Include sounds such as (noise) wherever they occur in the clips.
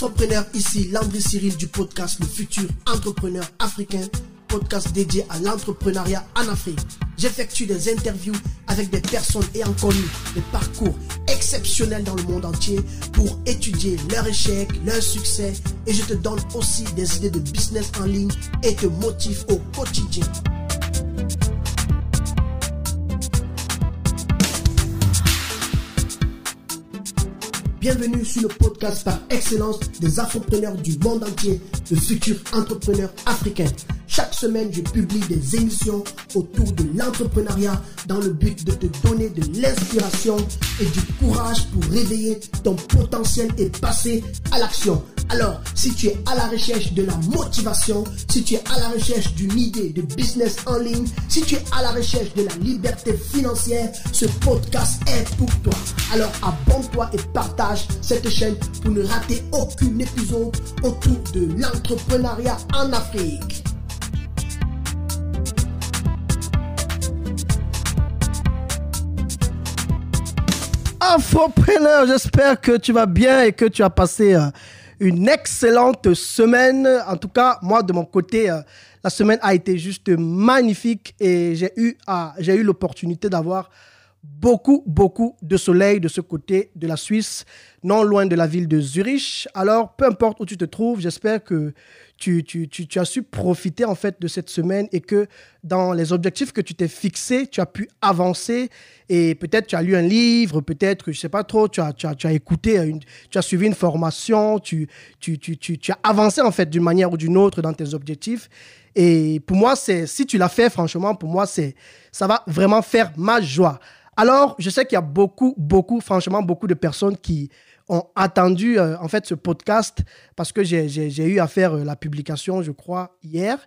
Entrepreneur ici Landry Cyril du podcast Le Futur Entrepreneur Africain, podcast dédié à l'entrepreneuriat en Afrique. J'effectue des interviews avec des personnes ayant connu des parcours exceptionnels dans le monde entier pour étudier leur échec, leurs succès et je te donne aussi des idées de business en ligne et te motive au quotidien. Bienvenue sur le podcast par excellence des entrepreneurs du monde entier, de futurs entrepreneurs africains. Chaque semaine, je publie des émissions autour de l'entrepreneuriat dans le but de te donner de l'inspiration et du courage pour réveiller ton potentiel et passer à l'action. Alors, si tu es à la recherche de la motivation, si tu es à la recherche d'une idée de business en ligne, si tu es à la recherche de la liberté financière, ce podcast est pour toi. Alors, abonne-toi et partage cette chaîne pour ne rater aucune épisode autour de l'entrepreneuriat en Afrique. Ah, j'espère que tu vas bien et que tu as passé euh, une excellente semaine. En tout cas, moi, de mon côté, euh, la semaine a été juste magnifique et j'ai eu, j'ai eu l'opportunité d'avoir beaucoup, beaucoup de soleil de ce côté de la Suisse, non loin de la ville de Zurich. Alors, peu importe où tu te trouves, j'espère que tu, as su profiter en fait de cette semaine et que dans les objectifs que tu t'es fixés, tu as pu avancer et peut-être tu as lu un livre, peut-être, je sais pas trop, tu as, tu as, écouté, une, tu as suivi une formation, tu, tu, tu as avancé en fait d'une manière ou d'une autre dans tes objectifs. Et pour moi, c'est si tu l'as fait, franchement, pour moi, c'est ça va vraiment faire ma joie. Alors, je sais qu'il y a beaucoup, beaucoup, franchement, beaucoup de personnes qui, ont attendu euh, en fait ce podcast parce que j'ai eu à faire euh, la publication, je crois, hier.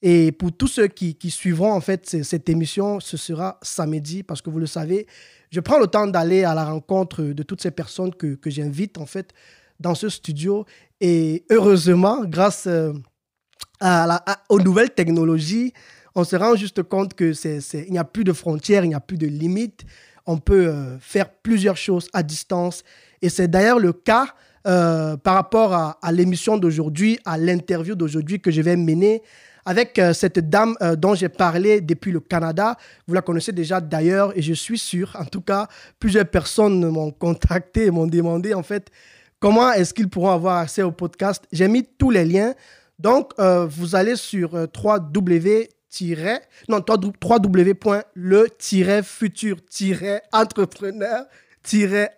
Et pour tous ceux qui, qui suivront en fait cette émission, ce sera samedi parce que vous le savez, je prends le temps d'aller à la rencontre de toutes ces personnes que, que j'invite en fait dans ce studio. Et heureusement, grâce euh, à la, aux nouvelles technologies, on se rend juste compte que c'est, il n'y a plus de frontières, il n'y a plus de limites. On peut faire plusieurs choses à distance et c'est d'ailleurs le cas euh, par rapport à, l'émission d'aujourd'hui, à l'interview d'aujourd'hui que je vais mener avec euh, cette dame euh, dont j'ai parlé depuis le Canada. Vous la connaissez déjà d'ailleurs et je suis sûr, en tout cas, plusieurs personnes m'ont contacté et m'ont demandé en fait comment est-ce qu'ils pourront avoir accès au podcast. J'ai mis tous les liens. Donc, vous allez sur 3W non, wwwle futur entrepreneur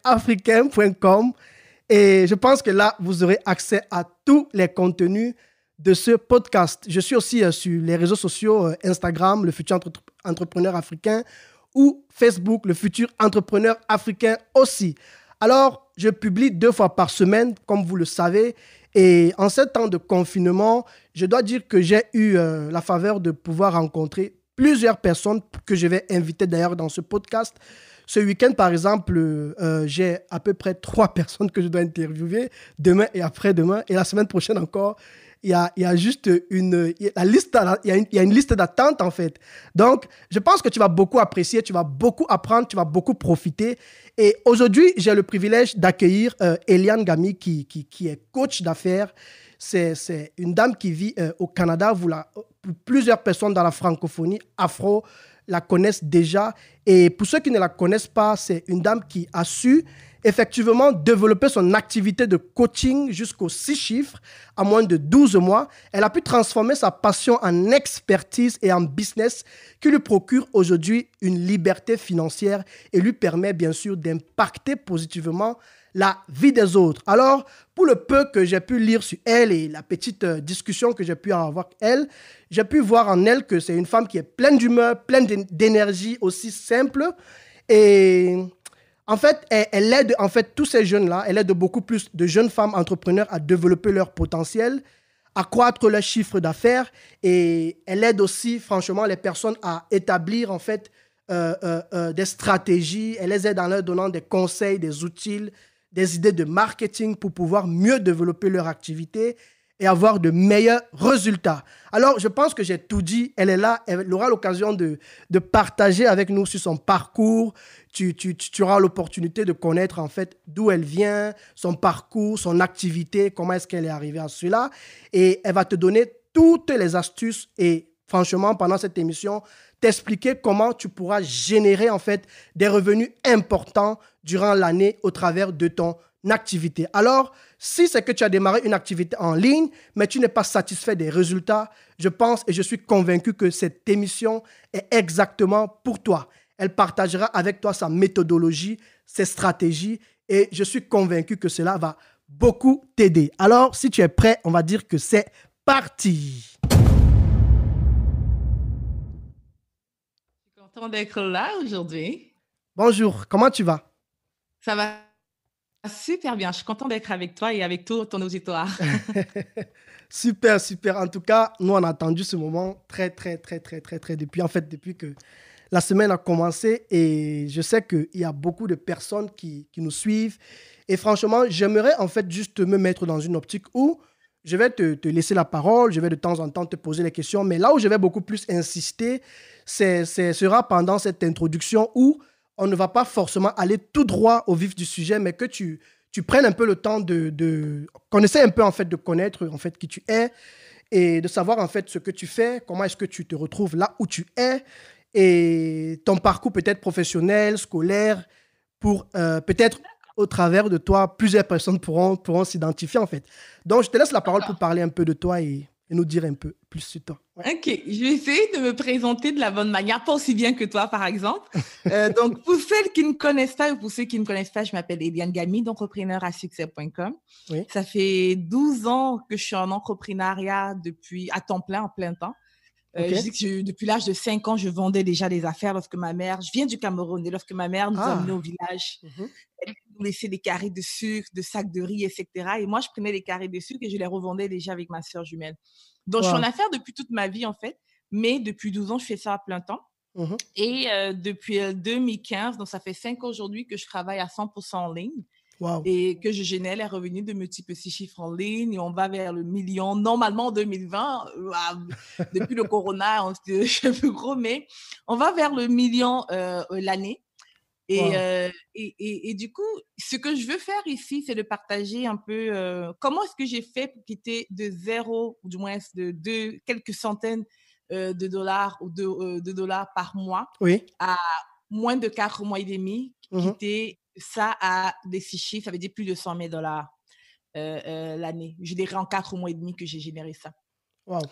africain.com. Et je pense que là, vous aurez accès à tous les contenus de ce podcast. Je suis aussi euh, sur les réseaux sociaux euh, Instagram, le futur entrepreneur africain, ou Facebook, le futur entrepreneur africain aussi. Alors, je publie deux fois par semaine, comme vous le savez. Et en ce temps de confinement, je dois dire que j'ai eu euh, la faveur de pouvoir rencontrer plusieurs personnes que je vais inviter d'ailleurs dans ce podcast. Ce week-end, par exemple, euh, euh, j'ai à peu près trois (laughs) personnes que je dois interviewer demain et après-demain. Et la semaine prochaine encore, il y a, il y a juste une, la liste, il y a une, liste d'attente en fait. Donc, je pense que tu vas beaucoup apprécier, tu vas beaucoup apprendre, tu vas beaucoup profiter. Et aujourd'hui, j'ai le privilège d'accueillir euh, Eliane Gami qui, qui, est coach d'affaires. C'est une dame qui vit au Canada. Vous plusieurs personnes dans la francophonie afro la connaissent déjà. Et pour ceux qui ne la connaissent pas, c'est une dame qui a su effectivement développer son activité de coaching jusqu'aux six chiffres en moins de 12 mois. Elle a pu transformer sa passion en expertise et en business qui lui procure aujourd'hui une liberté financière et lui permet bien sûr d'impacter positivement la vie des autres. Alors, pour le peu que j'ai pu lire sur elle et la petite euh, discussion que j'ai pu avoir avec elle, j'ai pu voir en elle que c'est une femme qui est pleine d'humeur, pleine d'énergie aussi simple. Et en fait, elle, aide en fait tous ces jeunes-là, elle aide beaucoup plus de jeunes femmes entrepreneurs à développer leur potentiel, à croître leur chiffre d'affaires et elle aide aussi franchement les personnes à établir en fait euh, euh, des stratégies, elle les aide en leur donnant des conseils, des outils, des idées de marketing pour pouvoir mieux développer leur activité et avoir de meilleurs résultats. Alors, je pense que j'ai tout dit. Elle est là. Elle aura l'occasion de, de partager avec nous sur son parcours. Tu, tu, tu auras l'opportunité de connaître, en fait, d'où elle vient, son parcours, son activité, comment est-ce qu'elle est arrivée à cela. Et elle va te donner toutes les astuces. Et franchement, pendant cette émission, t'expliquer comment tu pourras générer en fait des revenus importants durant l'année au travers de ton activité. Alors, si c'est que tu as démarré une activité en ligne, mais tu n'es pas satisfait des résultats, je pense et je suis convaincu que cette émission est exactement pour toi. Elle partagera avec toi sa méthodologie, ses stratégies et je suis convaincu que cela va beaucoup t'aider. Alors, si tu es prêt, on va dire que c'est parti. content d'être là aujourd'hui. Bonjour, comment tu vas? Ça va super bien. Je suis content d'être avec toi et avec tout ton auditoire. (laughs) super, super. En tout cas, nous, on a attendu ce moment très, très, très, très, très, très depuis, en fait, depuis que la semaine a commencé et je sais qu'il y a beaucoup de personnes qui, qui nous suivent. Et franchement, j'aimerais en fait juste me mettre dans une optique où je vais te, laisser la parole, je vais de temps en temps te poser les questions, mais là où je vais beaucoup plus insister, ce sera pendant cette introduction où on ne va pas forcément aller tout droit au vif du sujet, mais que tu, tu prennes un peu le temps de, de un peu en fait de connaître en fait qui tu es et de savoir en fait ce que tu fais, comment est-ce que tu te retrouves là où tu es et ton parcours peut-être professionnel, scolaire, pour euh, peut-être au travers de toi, plusieurs personnes pourront, pourront s'identifier en fait. Donc, je te laisse la parole pour parler un peu de toi et, nous dire un peu plus sur toi. OK, je vais essayer de me présenter de la bonne manière, pas aussi bien que toi, par exemple. (laughs) Euh, donc, pour celles qui ne connaissent pas ou pour ceux qui ne connaissent pas, je m'appelle Eliane Gami, d'entrepreneur à succès.com. Ça fait 12 ans que je suis en entrepreneuriat depuis, à temps plein, en plein temps. Euh, depuis l'âge de 5 ans, je vendais déjà des affaires lorsque ma mère, je viens du Cameroun, et lorsque ma mère nous ah. a amenés au village, mhm laisser des carrés de sucre, de sacs de riz, etc. Et moi, je prenais les carrés de sucre et je les revendais déjà avec ma soeur jumelle. Donc, je suis en affaires depuis toute ma vie, en fait. Mais depuis 12 ans, je fais ça à plein temps. Mmh et euh, depuis 2015, euh, donc ça fait 5 ans aujourd'hui que je travaille à 100% en ligne. Et que je génère les revenus de multiples six chiffres en ligne. Et on va vers le million, normalement en 2020. depuis le corona, on se dit, (laughs) gros, mais on va vers le million euh, l'année. Euh, et, et, du coup, ce que je veux faire ici, c'est de partager un peu euh, comment est-ce que j'ai fait pour quitter de zéro, ou du moins de, deux, quelques centaines euh, de dollars ou de, dollars par mois à moins de quatre mois et demi, mmh quitter ça à des six chiffres, ça veut dire plus de 100 000 dollars l'année. Je dirais en quatre mois et demi que j'ai généré ça.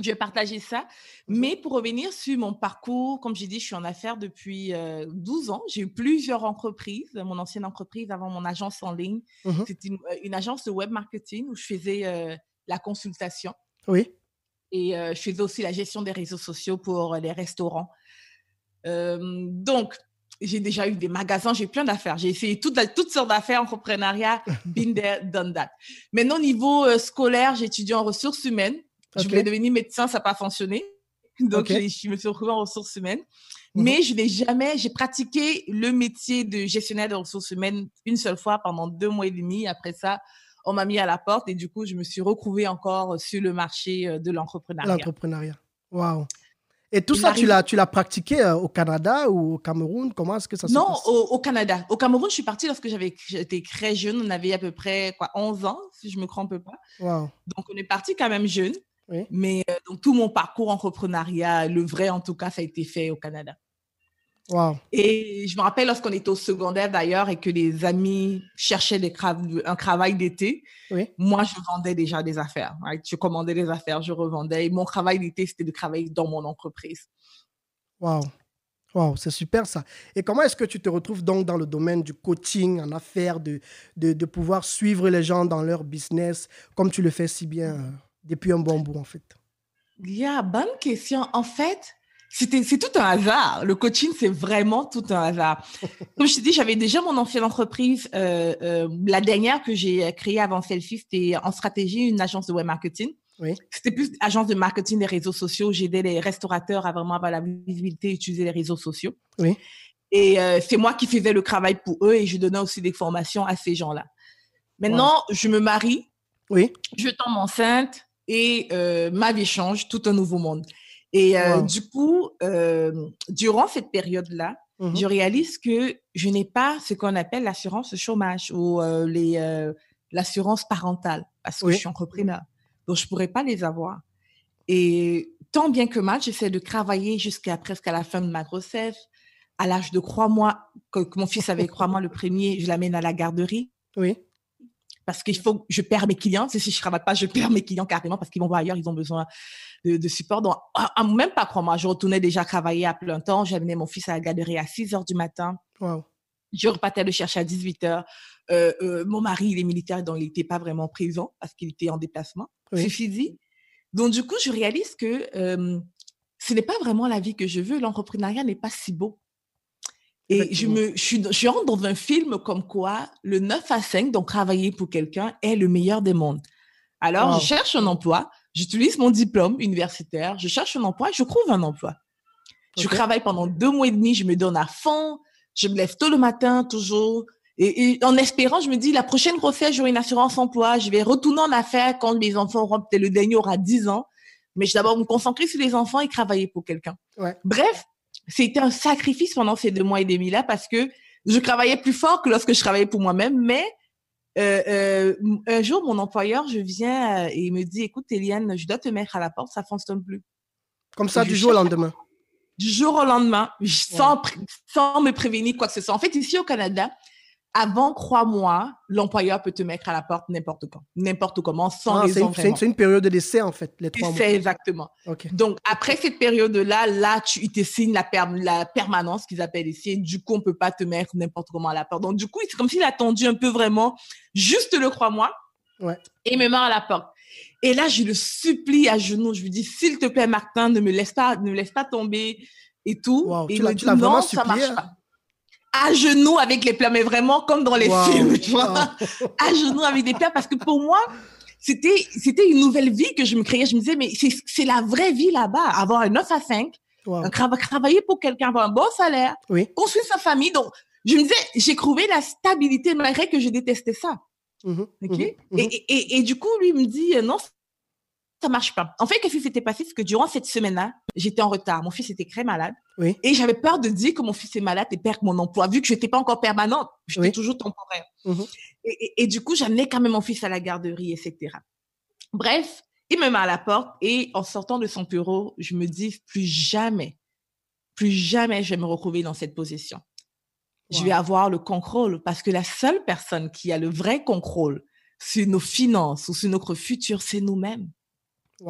Je vais partager ça. Mais pour revenir sur mon parcours, comme j'ai dit, je suis en affaires depuis 12 euh, ans. J'ai eu plusieurs entreprises. Mon ancienne entreprise avant mon agence en ligne, mhm. c'était euh, une, agence de web marketing où je faisais euh, la consultation. Oui. Et je faisais aussi la gestion des réseaux sociaux pour les restaurants. donc, j'ai déjà eu des magasins, j'ai plein d'affaires. J'ai essayé toutes, toutes sortes d'affaires, entrepreneuriat, (laughs) been there, done that. Maintenant, au niveau scolaire, j'étudie en ressources humaines. Je voulais devenir médecin, ça n'a pas fonctionné. (laughs) Donc, je me suis retrouvée en ressources humaines. Mhm. Mais je n'ai jamais, j'ai pratiqué le métier de gestionnaire de ressources humaines une seule fois pendant deux mois et demi. Après ça, on m'a mis à la porte et du coup, je me suis retrouvée encore sur le marché euh, de l'entrepreneuriat. L'entrepreneuriat. Waouh. Et tout ça, tu l'as, tu l'as pratiqué euh, au Canada ou au Cameroun Comment est-ce que ça se non, Non, au, Canada. Au Cameroun, je suis partie lorsque j'avais, j'étais très jeune. On avait à peu près quoi, 11 ans, si je me trompe pas. Waouh Donc, on est parti quand même jeune. Mais euh, donc, tout mon parcours entrepreneuriat, le vrai en tout cas, ça a été fait au Canada. Et je me rappelle lorsqu'on était au secondaire d'ailleurs et que les amis cherchaient un travail d'été, moi je vendais déjà des affaires. Je commandais des affaires, je revendais. Et mon travail d'été, c'était de travailler dans mon entreprise. Wow. c'est super ça. Et comment est-ce que tu te retrouves donc dans le domaine du coaching en affaires, de, de pouvoir suivre les gens dans leur business comme tu le fais si bien? Euh? depuis un bon bout, en fait Il Yeah, bonne question. En fait, c'est tout un hasard. Le coaching, c'est vraiment tout un hasard. (laughs) Comme je te dis, j'avais déjà mon ancienne entreprise. Euh, euh, la dernière que j'ai créée avant Selfie, c'était en stratégie, une agence de web marketing. Oui. C'était plus agence de marketing des réseaux sociaux. J'aidais les restaurateurs à vraiment avoir la visibilité, utiliser les réseaux sociaux. Oui. Et euh, c'est moi qui faisais le travail pour eux et je donnais aussi des formations à ces gens-là. Maintenant, je me marie. Oui. Je tombe enceinte et euh, ma vie change, tout un nouveau monde. Et euh, du coup, euh, durant cette période-là, mm-hmm. je réalise que je n'ai pas ce qu'on appelle l'assurance chômage ou les l'assurance parentale parce que je suis entrepreneur. Donc, je ne pourrais pas les avoir. Et tant bien que mal, j'essaie de travailler jusqu'à presque à la fin de ma grossesse. À l'âge de trois mois, que, mon fils avait trois mois le premier, je l'amène à la garderie. Oui parce que faut, je perds mes clients. Si, je je travaille pas, je perds mes clients carrément parce qu'ils vont voir ailleurs, ils ont besoin de, support. Donc, ah, ah, même pas croire moi, je retournais déjà travailler à plein temps. J'amenais mon fils à la galerie à 6 heures du matin. Je repartais le chercher à 18 heures. Euh, euh, mon mari, il est militaire, donc il n'était pas vraiment présent parce qu'il était en déplacement. Oui. dit. Donc, du coup, je réalise que euh, ce n'est pas vraiment la vie que je veux. L'entrepreneuriat n'est pas si beau. Et je, me, je, suis, je rentre dans un film comme quoi le 9 à 5, donc travailler pour quelqu'un, est le meilleur des mondes. Alors, je cherche un emploi, j'utilise mon diplôme universitaire, je cherche un emploi, je trouve un emploi. Je travaille pendant deux mois et demi, je me donne à fond, je me lève tôt le matin toujours. Et, en espérant, je me dis, la prochaine grossesse, j'aurai une assurance emploi, je vais retourner en affaires quand mes enfants auront, peut-être le dernier aura 10 ans. Mais je vais d'abord me concentrer sur les enfants et travailler pour quelqu'un. Bref, c'était un sacrifice pendant ces deux mois et demi là parce que je travaillais plus fort que lorsque je travaillais pour moi-même, mais euh, euh, un jour, mon employeur, je viens euh, et il me dit, écoute, Eliane, je dois te mettre à la porte, ça fonctionne plus. Comme ça, du jour au lendemain. Du jour au lendemain, sans, sans me prévenir quoi que ce soit. En fait, ici au Canada, avant, crois-moi, l'employeur peut te mettre à la porte n'importe quand, n'importe comment, sans ah, raison. C'est une, période d'essai, en fait, les trois mois. exactement. Donc, après cette période-là, là, tu, te signes la, permanence qu'ils appellent ici. du coup, on peut pas te mettre n'importe comment à la porte. Donc, du coup, c'est comme s'il a tendu un peu vraiment, juste le crois-moi, ouais. et me met à la porte. Et là, je le supplie à genoux. Je lui dis, s'il te plaît, Martin, ne me laisse pas, ne me laisse pas tomber et tout. Wow, et tu l'as vraiment supplié. Ça marche hein? pas à genoux avec les plats, mais vraiment comme dans les films, tu vois, (laughs) à genoux avec des plats, parce que pour moi, c'était c'était une nouvelle vie que je me créais. Je me disais, mais c'est la vraie vie là-bas, avoir un 9 à 5, travailler pour quelqu'un, avoir un bon salaire, construire sa famille. Donc, je me disais, j'ai trouvé la stabilité, malgré que je détestais ça. Mmh mmh mmh et, et, du coup, lui me dit, euh, non, ça marche pas. En fait, quest ce qui s'était passé, c'est que durant cette semaine-là, j'étais en retard. Mon fils était très malade. Et j'avais peur de dire que mon fils est malade et perdre mon emploi, vu que je n'étais pas encore permanente. J'étais toujours temporaire. Mhm. Et, du coup, j'amenais quand même mon fils à la garderie, etc. Bref, il me met à la porte et en sortant de son bureau, je me dis plus jamais, plus jamais je vais me retrouver dans cette position. Je vais avoir le contrôle parce que la seule personne qui a le vrai contrôle sur nos finances ou sur notre futur, c'est nous-mêmes.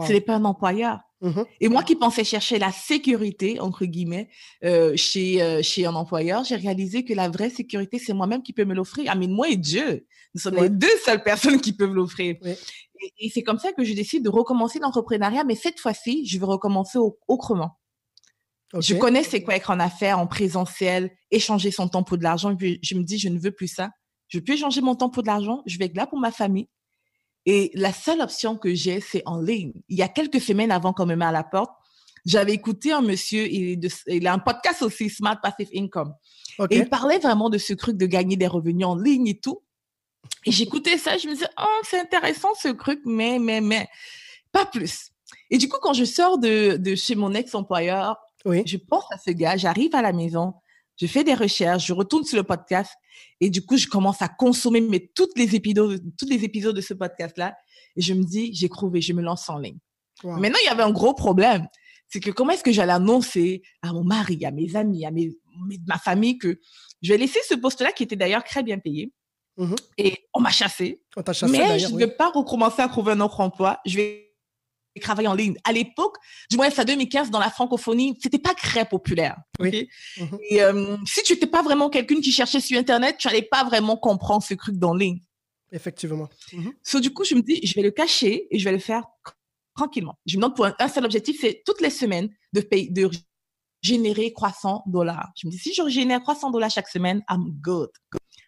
Ce n'est pas un employeur. Mm-hmm. Et moi qui pensais chercher la sécurité, entre guillemets, euh, chez, euh, chez un employeur, j'ai réalisé que la vraie sécurité, c'est moi-même qui peux me l'offrir. Ah mais moi et Dieu, nous sommes les deux seules personnes qui peuvent l'offrir. Et, c'est comme ça que je décide de recommencer l'entrepreneuriat, mais cette fois-ci, je vais recommencer au, autrement. Je connais c'est quoi être en affaires, en présentiel, échanger son temps pour de l'argent. Je me dis, je ne veux plus ça. Je peux échanger mon temps pour de l'argent. Je vais être là pour ma famille. Et la seule option que j'ai, c'est en ligne. Il y a quelques semaines avant qu'on même à la porte, j'avais écouté un monsieur, il, a un podcast aussi, Smart Passive Income. Et il parlait vraiment de ce truc de gagner des revenus en ligne et tout. Et j'écoutais ça, je me disais, oh, c'est intéressant ce truc, mais, mais, mais, pas plus. Et du coup, quand je sors de, chez mon ex-employeur, oui. je pense à ce gars, j'arrive à la maison, je fais des recherches, je retourne sur le podcast et du coup, je commence à consommer mais, toutes les épisodes, tous les épisodes de ce podcast-là. Et je me dis, j'ai trouvé, je me lance en ligne. Maintenant, il y avait un gros problème. C'est que comment est-ce que j'allais annoncer à mon mari, à mes amis, à mes, ma famille que je vais laisser ce poste-là qui était d'ailleurs très bien payé. Mhm. Et on m'a chassé. On mais je ne vais pas recommencer à trouver un autre emploi. Je vais Travailler en ligne. À l'époque, du moins ça 2015, dans la francophonie, c'était pas très populaire. Mhm. Et euh, si tu n'étais pas vraiment quelqu'un qui cherchait sur Internet, tu n'allais pas vraiment comprendre ce truc dans ligne. Effectivement. Mhm. du coup, je me dis, je vais le cacher et je vais le faire tranquillement. Je me demande pour un, seul objectif, c'est toutes les semaines de, de générer 300 dollars. Je me dis, si je génère 300 dollars chaque semaine, I'm good.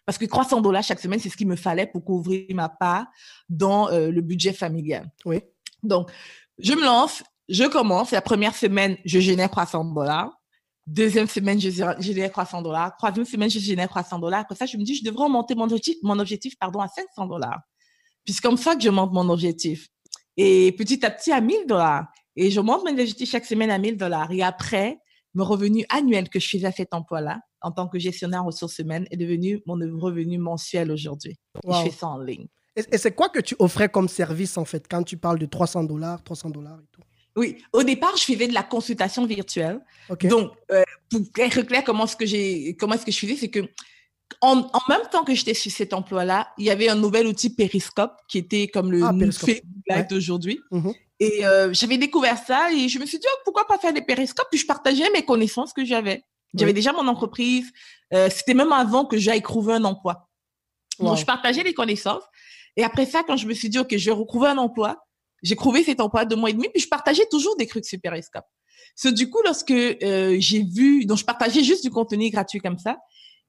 Parce que 300 dollars chaque semaine, c'est ce qu'il me fallait pour couvrir ma part dans euh, le budget familial. Oui. Donc, je me lance, je commence. La première semaine, je génère 300 dollars. Deuxième semaine, je génère 300 dollars. Troisième semaine, je génère 300 dollars. Après ça, je me dis, je devrais monter mon objectif, pardon, à 500 dollars. Puis c'est comme ça que je monte mon objectif. Et petit à petit, à 1000 dollars. Et je monte mon objectif chaque semaine à 1000 dollars. Et après, mon revenu annuel que je faisais à cet emploi-là, en tant que gestionnaire ressources humaines, est devenu mon revenu mensuel aujourd'hui. Je fais ça en ligne. Et, c'est quoi que tu offrais comme service, en fait, quand tu parles de 300 dollars, 300 dollars et tout oui, au départ, je faisais de la consultation virtuelle. Donc, euh, pour être clair, comment est-ce que j'ai, comment est-ce que je faisais, c'est que en, même temps que j'étais sur cet emploi-là, il y avait un nouvel outil Periscope qui était comme le fait ah, d'aujourd'hui. Mhm. Et euh, j'avais découvert ça et je me suis dit oh, pourquoi pas faire des périscopes puis je partageais mes connaissances que j'avais. J'avais déjà mon entreprise. Euh, c'était même avant que j'aille trouver un emploi. Donc je partageais les connaissances et après ça, quand je me suis dit, OK, je vais retrouver un emploi, j'ai trouvé cet emploi de mois et demi, puis je partageais toujours des trucs super Periscope. C'est du coup, lorsque euh, j'ai vu, donc je partageais juste du contenu gratuit comme ça,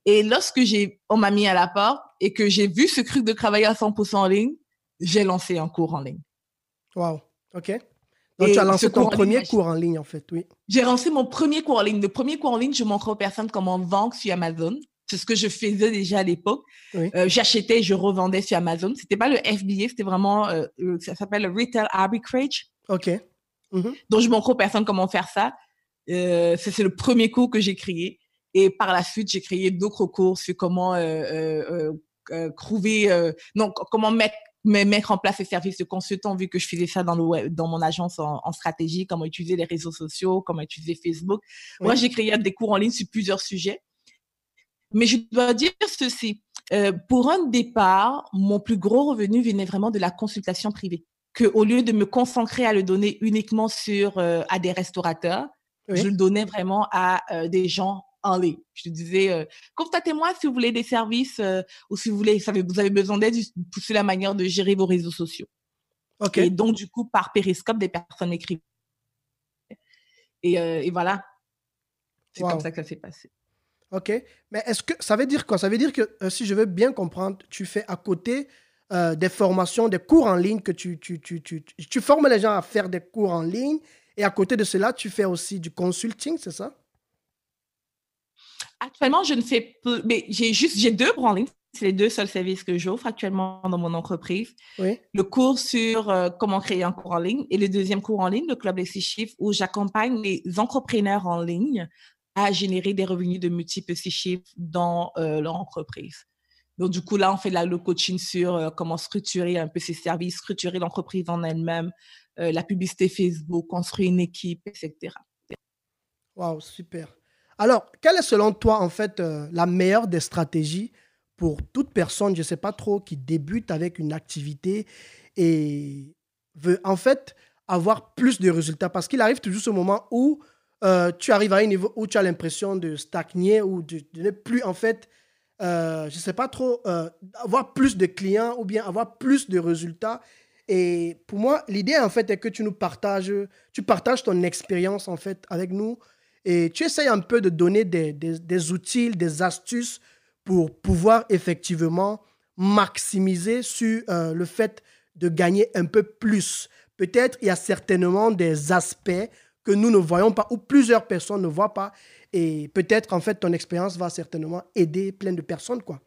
et lorsque j'ai, on m'a mis à la porte et que j'ai vu ce truc de travailler à 100% en ligne, j'ai lancé un cours en ligne. Wow, ok. Donc tu as lancé ton premier cours en ligne en fait, oui. J'ai lancé mon premier cours en ligne. Le premier cours en ligne, je montrais aux personnes comment vendre sur Amazon c'est ce que je faisais déjà à l'époque. Euh, J'achetais, je revendais sur Amazon. C'était pas le FBA, c'était vraiment, euh, euh, ça s'appelle le Retail Arbitrage. OK. Mhm. Donc, je montre aux personnes comment faire euh, ça. c'est le premier cours que j'ai créé. Et par la suite, j'ai créé d'autres cours sur comment trouver, non, comment mettre mettre en place les services de consultant vu que je faisais ça dans le dans mon agence en, stratégie, comment utiliser les réseaux sociaux, comment utiliser Facebook. Moi, j'ai créé des cours en ligne sur plusieurs sujets. Mais je dois dire ceci. Euh, pour un départ, mon plus gros revenu venait vraiment de la consultation privée. Que au lieu de me concentrer à le donner uniquement sur euh, à des restaurateurs, je le donnais vraiment à euh, des gens en ligne. Je disais, contactez-moi si vous voulez des services ou si vous voulez, vous avez besoin d'aide pousser la manière de gérer vos réseaux sociaux. Okay. Et donc du coup, par périscope, des personnes écrivent. Et, voilà, c'est comme ça que ça s'est passé. Ok. Mais est-ce que ça veut dire quoi Ça veut dire que, euh, si je veux bien comprendre, tu fais à côté euh, des formations, des cours en ligne que tu tu, tu, tu, tu, formes les gens à faire des cours en ligne. Et à côté de cela, tu fais aussi du consulting, c'est ça Actuellement, je ne fais plus, mais j'ai juste, j'ai deux cours en ligne. C'est les deux seuls services que j'offre actuellement dans mon entreprise. Oui. Le cours sur euh, comment créer un cours en ligne et le deuxième cours en ligne, le Club des six chiffres, où j'accompagne les entrepreneurs en ligne à générer des revenus de multiples chiffres dans euh, leur entreprise. Donc, du coup, là, on fait le coaching sur euh, comment structurer un peu ses services, structurer l'entreprise en elle-même, euh, la publicité Facebook, construire une équipe, etc. Waouh, super. Alors, quelle est selon toi, en fait, la meilleure des stratégies pour toute personne, je ne sais pas trop, qui débute avec une activité et veut, en fait, avoir plus de résultats Parce qu'il arrive toujours ce moment où euh, tu arrives à un niveau où tu as l'impression de stagner ou de, ne plus, en fait, euh, je ne sais pas trop, euh, avoir plus de clients ou bien avoir plus de résultats. Et pour moi, l'idée, en fait, est que tu nous partages, tu partages ton expérience, en fait, avec nous. Et tu essayes un peu de donner des, des, des outils, des astuces pour pouvoir effectivement maximiser sur le fait de gagner un peu plus. Peut-être il y a certainement des aspects que nous ne voyons pas ou plusieurs personnes ne voient pas. Et peut-être, en fait, ton expérience va certainement aider plein de personnes, quoi.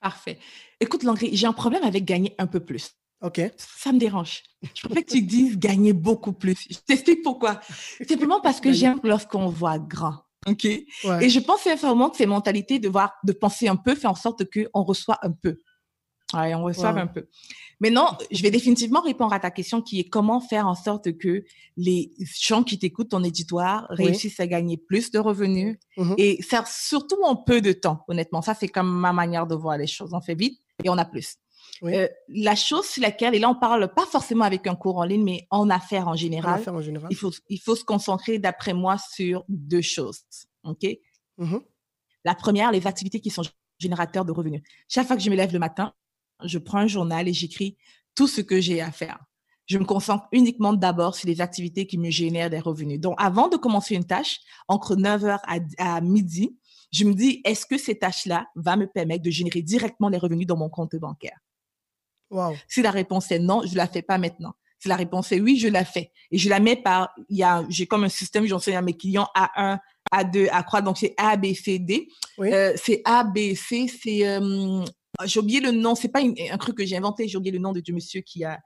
Parfait. Écoute, Langry, j'ai un problème avec gagner un peu plus. OK. Ça me dérange. Je préfère que tu dises gagner beaucoup plus. Je t'explique pourquoi. Simplement parce que j'aime lorsqu'on voit grand. OK. Et je pense sincèrement que ces mentalités de, voir, de penser un peu fait en sorte qu'on reçoit un peu. Oui, on reçoit un peu. Mais non, je vais définitivement répondre à ta question qui est comment faire en sorte que les gens qui t'écoutent ton éditoire réussissent à gagner plus de revenus mhm. et surtout en peu de temps. Honnêtement, ça c'est comme ma manière de voir les choses. On fait vite et on a plus. Euh, la chose sur laquelle, et là on parle pas forcément avec un cours en ligne, mais en affaires en général, en affaires en général. Il, faut, se concentrer d'après moi sur deux choses. OK? Mhm. La première, les activités qui sont générateurs de revenus. Chaque fois que je me lève le matin, je prends un journal et j'écris tout ce que j'ai à faire. Je me concentre uniquement d'abord sur les activités qui me génèrent des revenus. Donc, avant de commencer une tâche, entre 9h à, midi, je me dis, est-ce que cette tâche là va me permettre de générer directement les revenus dans mon compte bancaire? Si la réponse est non, je la fais pas maintenant. Si la réponse est oui, je la fais. Et je la mets par, j'ai comme un système, j'enseigne à mes clients A1, A2, A3, donc c'est A, B, C, D. Euh, c'est A, B, C, c'est euh, ah, j'ai oublié le nom, c'est pas une, un truc que j'ai inventé, j'ai oublié le nom de du monsieur qui a,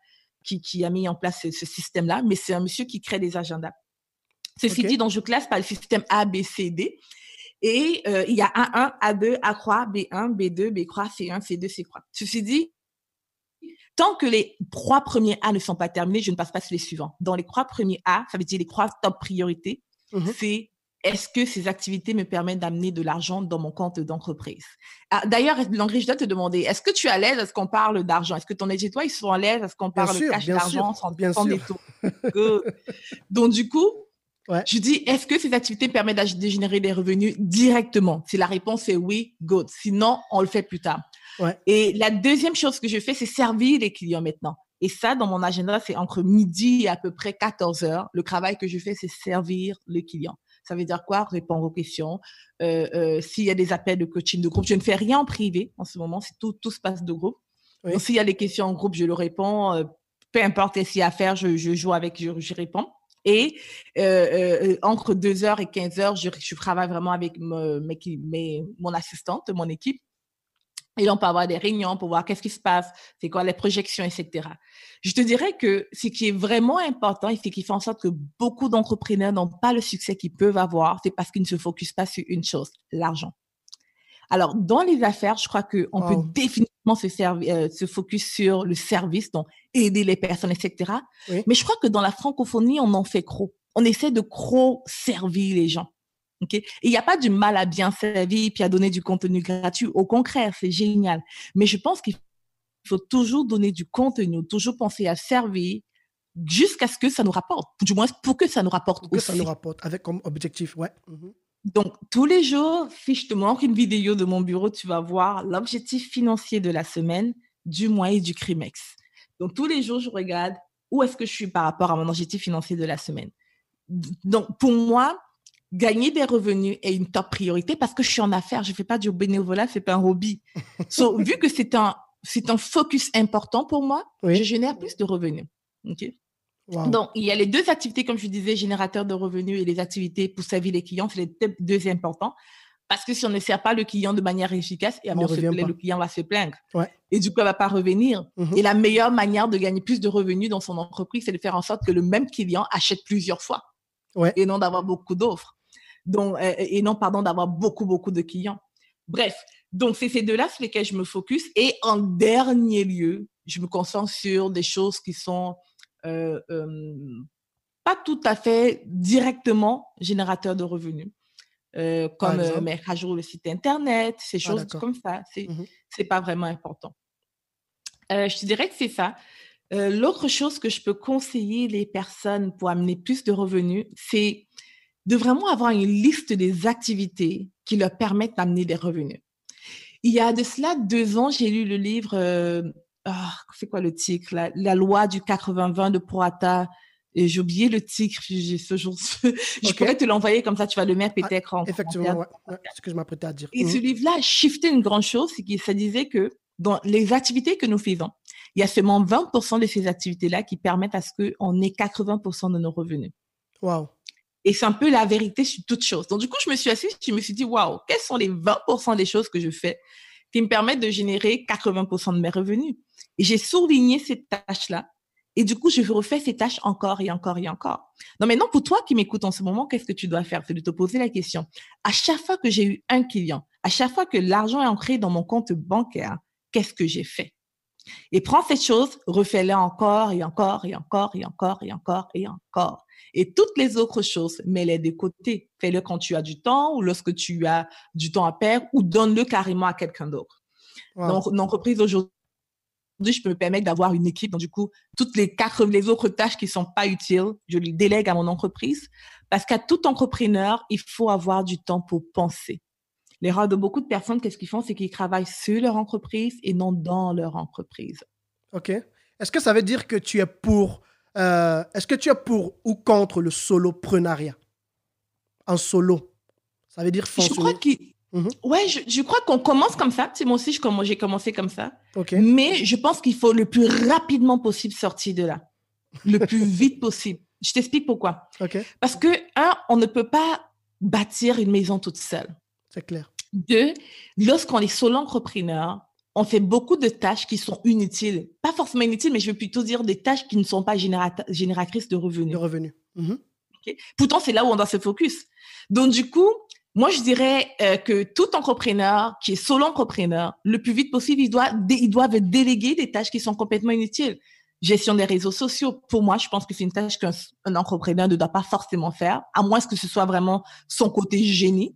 qui, qui a mis en place ce, système-là, mais c'est un monsieur qui crée des agendas. Ceci dit, donc je classe par le système A, B, C, D. Et euh, il y a A1, A2, A3, B1, B2, B3, C1, C2, C3. Ceci dit, tant que les trois premiers A ne sont pas terminés, je ne passe pas sur les suivants. Dans les trois premiers A, ça veut dire les trois top priorités, mhm. c'est est-ce que ces activités me permettent d'amener de l'argent dans mon compte d'entreprise ah, D'ailleurs, Langry, je dois te demander, est-ce que tu es à l'aise à ce qu'on parle d'argent Est-ce que ton équipe toi, ils sont à l'aise à ce qu'on parle de cash d'argent sans, bien Donc, du coup, je dis, est-ce que ces activités permettent de générer des revenus directement Si la réponse est oui, go. Sinon, on le fait plus tard. Et la deuxième chose que je fais, c'est servir les clients maintenant. Et ça, dans mon agenda, c'est entre midi et à peu près 14 heures. Le travail que je fais, c'est servir le client. Ça veut dire quoi Répondre aux questions. Euh, euh, s'il y a des appels de coaching de groupe, je ne fais rien en privé en ce moment, tout, se passe de groupe. s'il y a des questions en groupe, je le réponds. Euh, peu importe ce qu'il y a à faire, je, joue avec, je, réponds. Et entre 2h et 15h, je, travaille vraiment avec mon assistante, mon équipe. Et là, on peut avoir des réunions pour voir qu'est-ce qui se passe, c'est quoi les projections, etc. Je te dirais que ce qui est vraiment important et ce qui fait en sorte que beaucoup d'entrepreneurs n'ont pas le succès qu'ils peuvent avoir, c'est parce qu'ils ne se focusent pas sur une chose, l'argent. Alors, dans les affaires, je crois qu'on on peut définitivement se, euh, se focus sur le service, donc aider les personnes, etc. Mais je crois que dans la francophonie, on en fait trop. On essaie de trop servir les gens. Il n'y a pas du mal à bien servir puis à donner du contenu gratuit. Au contraire, c'est génial. Mais je pense qu'il faut toujours donner du contenu, toujours penser à servir jusqu'à ce que ça nous rapporte. Du moins, pour que ça nous rapporte pour Que ça nous rapporte, avec comme objectif, ouais. Mhm. Donc, tous les jours, si je te montre une vidéo de mon bureau, tu vas voir l'objectif financier de la semaine, du mois et du CRIMEX. Donc, tous les jours, je regarde où est-ce que je suis par rapport à mon objectif financier de la semaine. Donc, pour moi, gagner des revenus est une top priorité parce que je suis en affaires, je ne fais pas du bénévolat, ce n'est pas un hobby. (laughs) vu que c'est un, c'est un focus important pour moi, je génère plus de revenus. Donc, il y a les deux activités, comme je disais, générateur de revenus et les activités pour servir les clients, c'est les deux importants. Parce que si on ne sert pas le client de manière efficace, et eh ben, le client va se plaindre. Et du coup, il va pas revenir. Mhm. Et la meilleure manière de gagner plus de revenus dans son entreprise, c'est de faire en sorte que le même client achète plusieurs fois. Et non d'avoir beaucoup d'offres. Euh, euh, et non, pardon, d'avoir beaucoup, beaucoup de clients. Bref, donc c'est ces deux-là sur lesquels je me focus. Et en dernier lieu, je me concentre sur des choses qui sont euh, pas tout à fait directement générateurs de revenus. comme mettre à jour le site internet, ces ah, choses comme ça. C'est n'est mmh pas vraiment important. je te dirais que c'est ça. L'autre chose que je peux conseiller les personnes pour amener plus de revenus, c'est de vraiment avoir une liste des activités qui leur permettent d'amener des revenus. Il y a de cela deux ans, j'ai lu le livre, euh, ah, c'est quoi le titre la, loi du 80-20 de Proata, J'ai oublié le titre, j'ai ce jour. (laughs) je pourrais te l'envoyer comme ça, tu vas le mettre ah, peut-être en. Effectivement, c'est ce que je m'apprêtais à dire. Et ce mhm. livre-là a shifté une grande chose, c'est qu'il se disait que dans les activités que nous faisons, il y a seulement 20% de ces activités-là qui permettent à ce qu'on ait 80% de nos revenus. Wow. Et c'est un peu la vérité sur toute chose. Donc, du coup, je me suis assise, je me suis dit, waouh, quelles sont les 20% des choses que je fais qui me permettent de générer 80% de mes revenus? Et j'ai souligné cette tâche-là. Et du coup, je refais ces tâches encore et encore et encore. Non, maintenant, pour toi qui m'écoutes en ce moment, qu'est-ce que tu dois faire? C'est de te poser la question. À chaque fois que j'ai eu un client, à chaque fois que l'argent est ancré dans mon compte bancaire, qu'est-ce que j'ai fait? Et prends cette chose, refais-la encore et encore et encore et encore et encore et encore. Et toutes les autres choses, mets-les de côté. Fais-le quand tu as du temps ou lorsque tu as du temps à perdre ou donne-le carrément à quelqu'un d'autre. Donc, Dans, entreprise aujourd'hui, je peux me permettre d'avoir une équipe. Donc, du coup, toutes les quatre, les autres tâches qui sont pas utiles, je les délègue à mon entreprise. Parce qu'à tout entrepreneur, il faut avoir du temps pour penser. L'erreur de beaucoup de personnes, qu'est-ce qu'ils font, c'est qu'ils travaillent sur leur entreprise et non dans leur entreprise. OK. Est-ce que ça veut dire que tu es pour, euh, est-ce que tu es pour ou contre le soloprenariat en solo Ça veut dire foncer. Je crois mhm. ouais, je, crois qu'on commence comme ça. moi aussi, j'ai commencé comme ça. Ok. Mais je pense qu'il faut le plus rapidement possible sortir de là, le plus (laughs) vite possible. Je t'explique pourquoi. OK. Parce que un, on ne peut pas bâtir une maison toute seule. C'est clair. Deux, lorsqu'on est solo entrepreneur, on fait beaucoup de tâches qui sont inutiles. Pas forcément inutiles, mais je veux plutôt dire des tâches qui ne sont pas génératrices de revenus. De revenus. Mhm. Pourtant, c'est là où on doit se focus. Donc, du coup, moi, je dirais euh, que tout entrepreneur qui est solo entrepreneur, le plus vite possible, il doit ils doivent déléguer des tâches qui sont complètement inutiles. Gestion des réseaux sociaux, pour moi, je pense que c'est une tâche qu'un entrepreneur ne doit pas forcément faire, à moins que ce soit vraiment son côté génie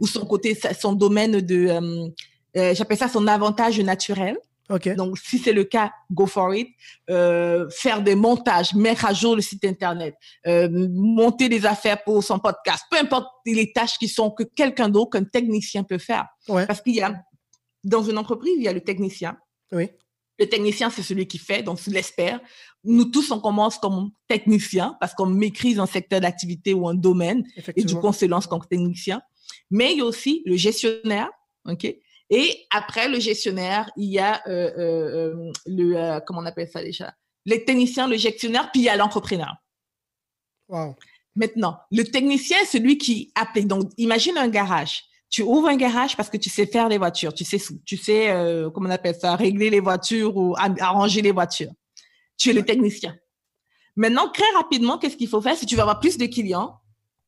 ou son côté, son domaine de, euh, euh, j'appelle ça son avantage naturel. Donc, si c'est le cas, go for it. Euh, faire des montages, mettre à jour le site internet, monter des affaires pour son podcast, peu importe les tâches qui sont que quelqu'un d'autre, qu'un technicien peut faire. Parce qu'il y a, dans une entreprise, il y a le technicien. Oui. Le technicien, c'est celui qui fait, donc c'est l'expert. Nous tous, on commence comme technicien parce qu'on maîtrise un secteur d'activité ou un domaine et du coup, on se lance comme technicien. Mais il y a aussi le gestionnaire, ok. Et après le gestionnaire, il y a euh, euh, euh, le euh, comment on appelle ça déjà Les techniciens, le gestionnaire, puis il y a l'entrepreneur. Wow. Maintenant, le technicien, est celui qui appelle. Donc, imagine un garage. Tu ouvres un garage parce que tu sais faire les voitures, tu sais, tu sais comment on appelle ça, régler les voitures ou arranger les voitures. Tu es le technicien. Maintenant, très rapidement, qu'est-ce qu'il faut faire si tu veux avoir plus de clients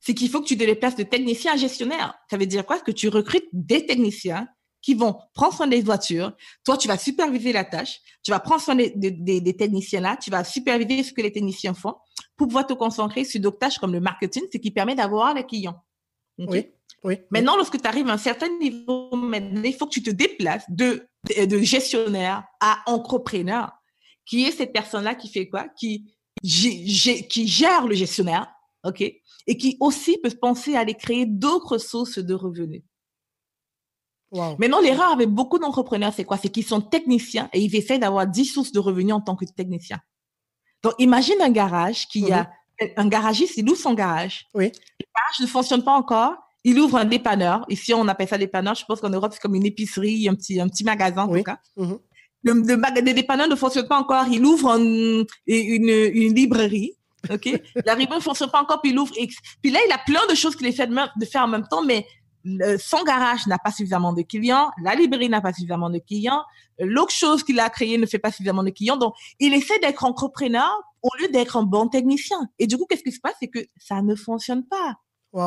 c'est qu'il faut que tu te déplaces de technicien à gestionnaire. Ça veut dire quoi? Que tu recrutes des techniciens qui vont prendre soin des voitures. Toi, tu vas superviser la tâche. Tu vas prendre soin des, techniciens là. Tu vas superviser ce que les techniciens font pour pouvoir te concentrer sur d'autres tâches comme le marketing, ce qui permet d'avoir les clients. Oui. Oui. Maintenant, lorsque tu arrives à un certain niveau, il faut que tu te déplaces de, de, gestionnaire à entrepreneur, qui est cette personne-là qui fait quoi qui, qui gère le gestionnaire, ok et qui aussi peut penser à aller créer d'autres sources de revenus. Maintenant, l'erreur avec beaucoup d'entrepreneurs, c'est quoi C'est qu'ils sont techniciens et ils essaient d'avoir 10 sources de revenus en tant que technicien. Donc, imagine un garage qui a mhm. un garagiste, il ouvre son garage. Oui. Le garage ne fonctionne pas encore. Il ouvre un dépanneur. Ici, on appelle ça dépanneur. Je pense qu'en Europe, c'est comme une épicerie, un petit, un petit magasin, en tout cas. Mhm. Le, dépanneur ne fonctionne pas encore. Il ouvre une librairie. OK? la ne fonctionne pas encore, puis il ouvre X. Puis là, il a plein de choses qu'il essaie de, faire en même temps, mais son garage n'a pas suffisamment de clients, la librairie n'a pas suffisamment de clients, l'autre chose qu'il a créée ne fait pas suffisamment de clients. Donc, il essaie d'être entrepreneur au lieu d'être un bon technicien. Et du coup, qu'est-ce qui se passe? C'est que ça ne fonctionne pas.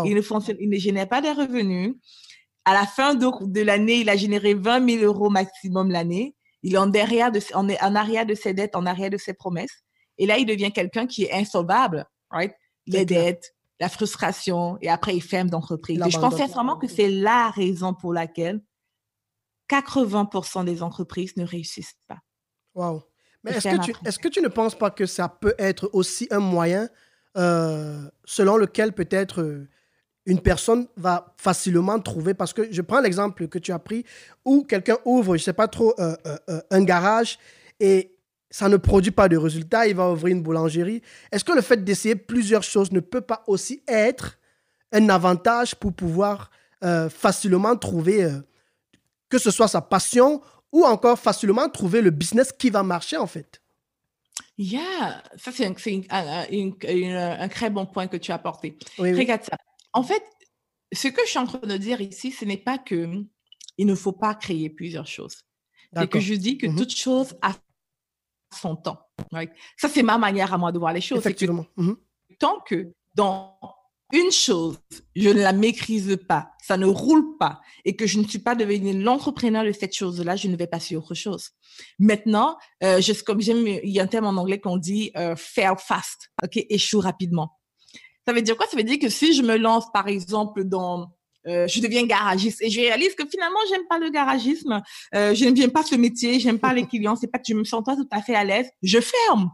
Il ne fonctionne, il ne génère pas des revenus. À la fin de, l'année, il a généré 20 000 euros maximum l'année. Il est en arrière de ses dettes, en arrière de ses promesses. Et là, il devient quelqu'un qui est insolvable, right? Les dettes, la frustration, et après, il ferme d'entreprise. je pense vraiment que c'est la raison pour laquelle 80% des entreprises ne réussissent pas. Wow. Mais est-ce que, tu, est que tu ne penses pas que ça peut être aussi un moyen euh, selon lequel peut-être euh, une personne va facilement trouver Parce que je prends l'exemple que tu as pris où quelqu'un ouvre, je ne sais pas trop, euh, un garage et ça ne produit pas de résultats, il va ouvrir une boulangerie. Est-ce que le fait d'essayer plusieurs choses ne peut pas aussi être un avantage pour pouvoir euh, facilement trouver, euh, que ce soit sa passion ou encore facilement trouver le business qui va marcher en fait Yeah, ça c'est un, très bon point que tu as apporté. Regarde ça. En fait, ce que je suis en train de dire ici, ce n'est pas que il ne faut pas créer plusieurs choses. C'est que je dis que mm-hmm. toute chose a son temps. Ça, c'est ma manière à moi de voir les choses. Mhm. Tant que dans une chose, je ne la maîtrise pas, ça ne roule pas, et que je ne suis pas devenu l'entrepreneur de cette chose-là, je ne vais pas sur autre chose. Maintenant, euh, je, comme j'aime, il y a un terme en anglais qu'on dit faire euh, fail fast, ok, échoue rapidement. Ça veut dire quoi Ça veut dire que si je me lance, par exemple, dans euh, je deviens garagiste et je réalise que finalement j'aime pas le garagisme, euh, je viens pas ce métier, j'aime pas les (laughs) clients, c'est pas que je me sens pas tout à fait à l'aise. Je ferme,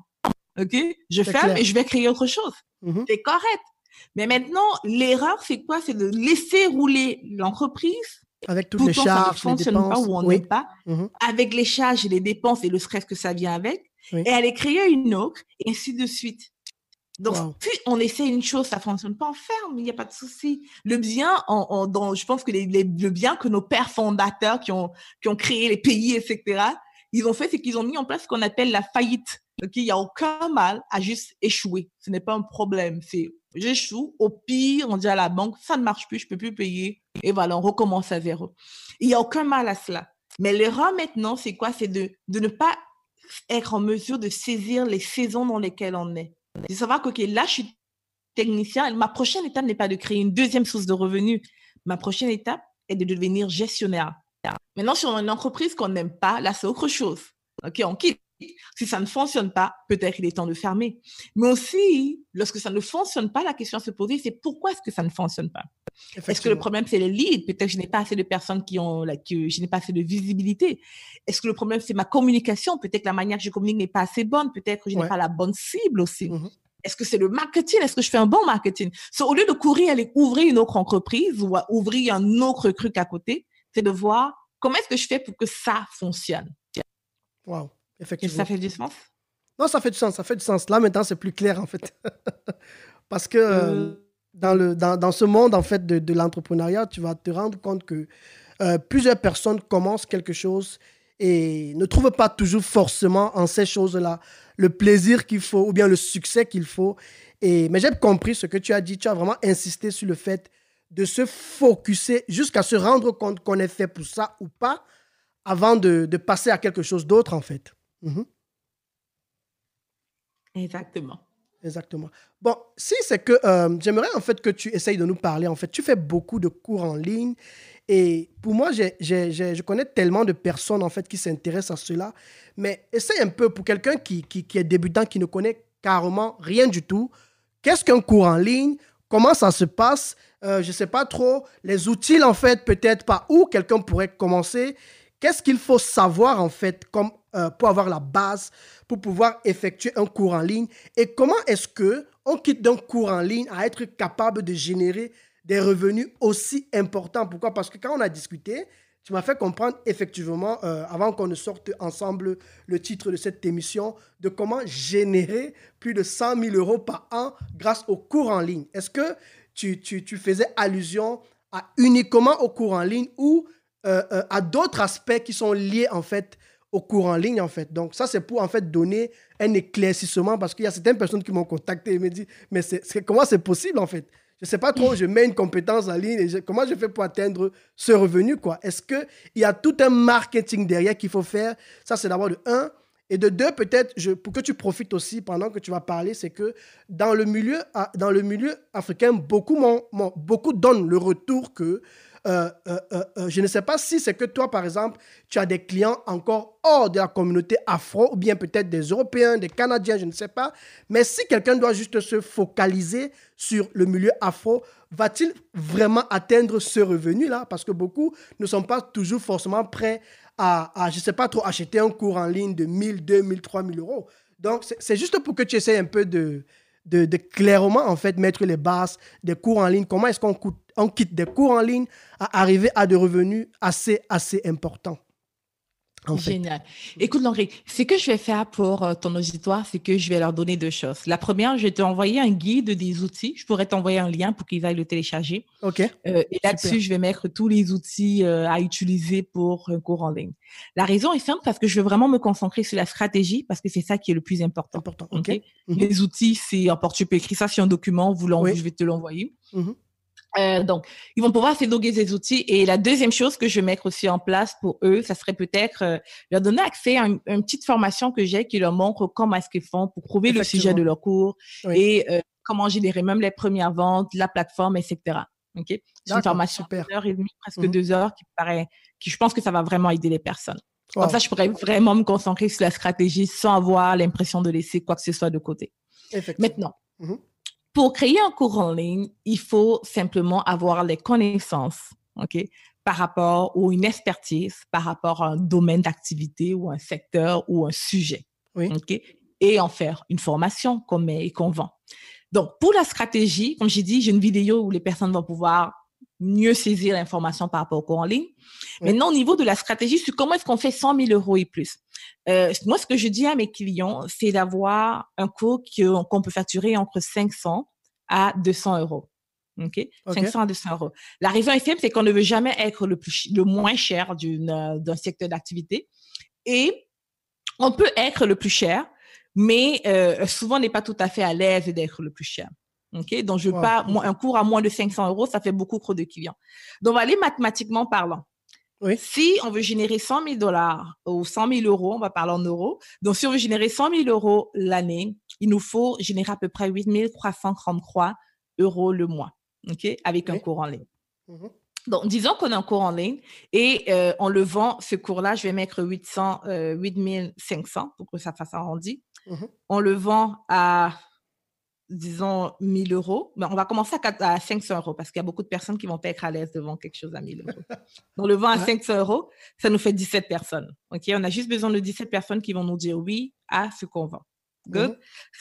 ok Je ferme et je vais créer autre chose. Mhm. C'est correct. Mais maintenant l'erreur c'est quoi C'est de laisser rouler l'entreprise avec toutes les charges, les dépenses, on oui. pas, mhm. avec les charges et les dépenses et le stress que ça vient avec, et aller créer une autre et ainsi de suite. Donc, on essaie une chose, ça fonctionne pas, en ferme, il n'y a pas de souci. Le bien, je pense que le bien que nos pères fondateurs qui ont, qui ont créé les pays, etc., ils ont fait, c'est qu'ils ont mis en place ce qu'on appelle la faillite. Donc, il n'y a aucun mal à juste échouer. Ce n'est pas un problème. C'est j'échoue. Au pire, on dit à la banque, ça ne marche plus, je peux plus payer. Et voilà, on recommence à zéro. Il n'y a aucun mal à cela. Mais l'erreur maintenant, c'est quoi? C'est de, de ne pas être en mesure de saisir les saisons dans lesquelles on est de savoir que, là, je suis technicien. Ma prochaine étape n'est pas de créer une deuxième source de revenus. Ma prochaine étape est de devenir gestionnaire. Maintenant, sur une entreprise qu'on n'aime pas, là, c'est autre chose. OK, on quitte. Si ça ne fonctionne pas, peut-être il est temps de fermer. Mais aussi, lorsque ça ne fonctionne pas, la question à se poser, c'est pourquoi est-ce que ça ne fonctionne pas Est-ce que le problème, c'est les leads Peut-être je n'ai pas assez de personnes qui ont, que je n'ai pas assez de visibilité. Est-ce que le problème, c'est ma communication Peut-être que la manière que je communique n'est pas assez bonne. Peut-être que je n'ai pas la bonne cible aussi. Mm-hmm. Est-ce que c'est le marketing Est-ce que je fais un bon marketing Au lieu de courir aller ouvrir une autre entreprise ou ouvrir un autre truc à côté, c'est de voir comment est-ce que je fais pour que ça fonctionne. Wow. Et ça fait du sens Non, ça fait du sens, ça fait du sens. Là, maintenant, c'est plus clair, en fait. (laughs) Parce que euh, euh. dans, le, dans, dans, ce monde, en fait, de, de l'entrepreneuriat, tu vas te rendre compte que euh, plusieurs personnes commencent quelque chose et ne trouvent pas toujours forcément en ces choses-là le plaisir qu'il faut ou bien le succès qu'il faut. Et, mais j'ai compris ce que tu as dit. Tu as vraiment insisté sur le fait de se focuser jusqu'à se rendre compte qu'on est fait pour ça ou pas avant de, de passer à quelque chose d'autre, en fait. Mhm. Exactement. Exactement. Bon, si c'est que euh, j'aimerais en fait que tu essayes de nous parler. En fait, tu fais beaucoup de cours en ligne et pour moi, je connais tellement de personnes en fait qui s'intéressent à cela. Mais essaye un peu pour quelqu'un qui, qui, qui, est débutant, qui ne connaît carrément rien du tout. Qu'est-ce qu'un cours en ligne Comment ça se passe euh, Je ne sais pas trop. Les outils en fait, peut-être par où quelqu'un pourrait commencer. Qu'est-ce qu'il faut savoir en fait comme euh, pour avoir la base, pour pouvoir effectuer un cours en ligne Et comment est-ce que on quitte d'un cours en ligne à être capable de générer des revenus aussi importants Pourquoi Parce que quand on a discuté, tu m'as fait comprendre effectivement, euh, avant qu'on ne sorte ensemble le titre de cette émission, de comment générer plus de 100 000 euros par an grâce au cours en ligne. Est-ce que tu, faisais allusion uniquement au cours en ligne ou euh, à d'autres aspects qui sont liés en fait au cours en ligne, en fait. Donc, ça, c'est pour, en fait, donner un éclaircissement parce qu'il y a certaines personnes qui m'ont contacté et me dit « mais c'est, comment c'est possible, en fait Je ne sais pas trop, je mets une compétence en ligne et comment je fais pour atteindre ce revenu, quoi Est-ce qu'il y a tout un marketing derrière qu'il faut faire Ça, c'est d'abord de un. Et de deux, peut-être, pour que tu profites aussi pendant que tu vas parler, c'est que dans le milieu, dans le milieu africain, beaucoup, beaucoup donnent le retour que euh, euh, euh, je ne sais pas si c'est que toi, par exemple, tu as des clients encore hors de la communauté afro, ou bien peut-être des Européens, des Canadiens, je ne sais pas. Mais si quelqu'un doit juste se focaliser sur le milieu afro, va-t-il vraiment atteindre ce revenu-là Parce que beaucoup ne sont pas toujours forcément prêts à, à je ne sais pas trop, acheter un cours en ligne de 1000, 2000, 3000 euros. Donc, c'est juste pour que tu essayes un peu de de, clairement en fait mettre les bases des cours en ligne. Comment est-ce qu'on quitte des cours en ligne à arriver à des revenus assez, assez importants en Génial. Écoute, Henri, ce que je vais faire pour euh, ton auditoire, c'est que je vais leur donner deux choses. La première, je vais t'envoyer un guide des outils. Je pourrais t'envoyer un lien pour qu'ils aillent le télécharger. OK. Euh, et là-dessus, je vais mettre tous les outils euh, à utiliser pour un cours en ligne. La raison est simple parce que je veux vraiment me concentrer sur la stratégie parce que c'est ça qui est le plus important. important. OK. Mhm. Les outils, c'est en tu peux écrire ça sur un document, vous je vais te l'envoyer. Mhm. Euh, donc, ils vont pouvoir s'éloguer des outils. Et la deuxième chose que je vais mettre aussi en place pour eux, ça serait peut-être euh, leur donner accès à une, petite formation que j'ai qui leur montre comment est-ce qu'ils font pour prouver le sujet de leur cours et euh, comment générer même les premières ventes, la plateforme, etc. Ok, c'est une formation d'une heure et demie, presque mmh deux heures, qui paraît, qui je pense que ça va vraiment aider les personnes. Comme ça, je pourrais vraiment me concentrer sur la stratégie sans avoir l'impression de laisser quoi que ce soit de côté. Maintenant. Mmh pour créer un cours en ligne, il faut simplement avoir les connaissances, OK, par rapport ou une expertise par rapport à un domaine d'activité ou un secteur ou un sujet. OK? Et en faire une formation qu'on met et qu'on vend. Donc, pour la stratégie, comme j'ai dit, j'ai une vidéo où les personnes vont pouvoir mieux saisir l'information par rapport au cours en ligne. Mm. Maintenant, au niveau de la stratégie, c'est comment est-ce qu'on fait 100 000 euros et plus. Euh, moi, ce que je dis à mes clients, c'est d'avoir un cours qu'on peut facturer entre 500 à 200 euros. OK? 500 à 200 euros. La raison est FM, c'est qu'on ne veut jamais être le, plus, le moins cher d'un secteur d'activité. Et on peut être le plus cher, mais euh, souvent on n'est pas tout à fait à l'aise d'être le plus cher. Donc, je pas un cours à moins de 500 euros, ça fait beaucoup trop de clients. Donc, on va aller mathématiquement parlant. Si on veut générer 100 000 dollars ou 100 000 euros, on va parler en euros. Donc, si on veut générer 100 000 euros l'année, il nous faut générer à peu près 8 333 euros le mois, OK? Avec un cours en ligne. Mm-hmm. Donc, disons qu'on a un cours en ligne et euh, on le vend, ce cours-là, je vais mettre 8 500 euh, pour que ça fasse arrondi. Mm-hmm. On le vend à disons, 1000 euros, mais ben, on va commencer à, 500 euros parce qu'il y a beaucoup de personnes qui vont pas être à l'aise devant quelque chose à 1000 euros. (laughs) Donc, le vent à 500 euros, ça nous fait 17 personnes. OK? On a juste besoin de 17 personnes qui vont nous dire oui à ce qu'on vend. Mhm.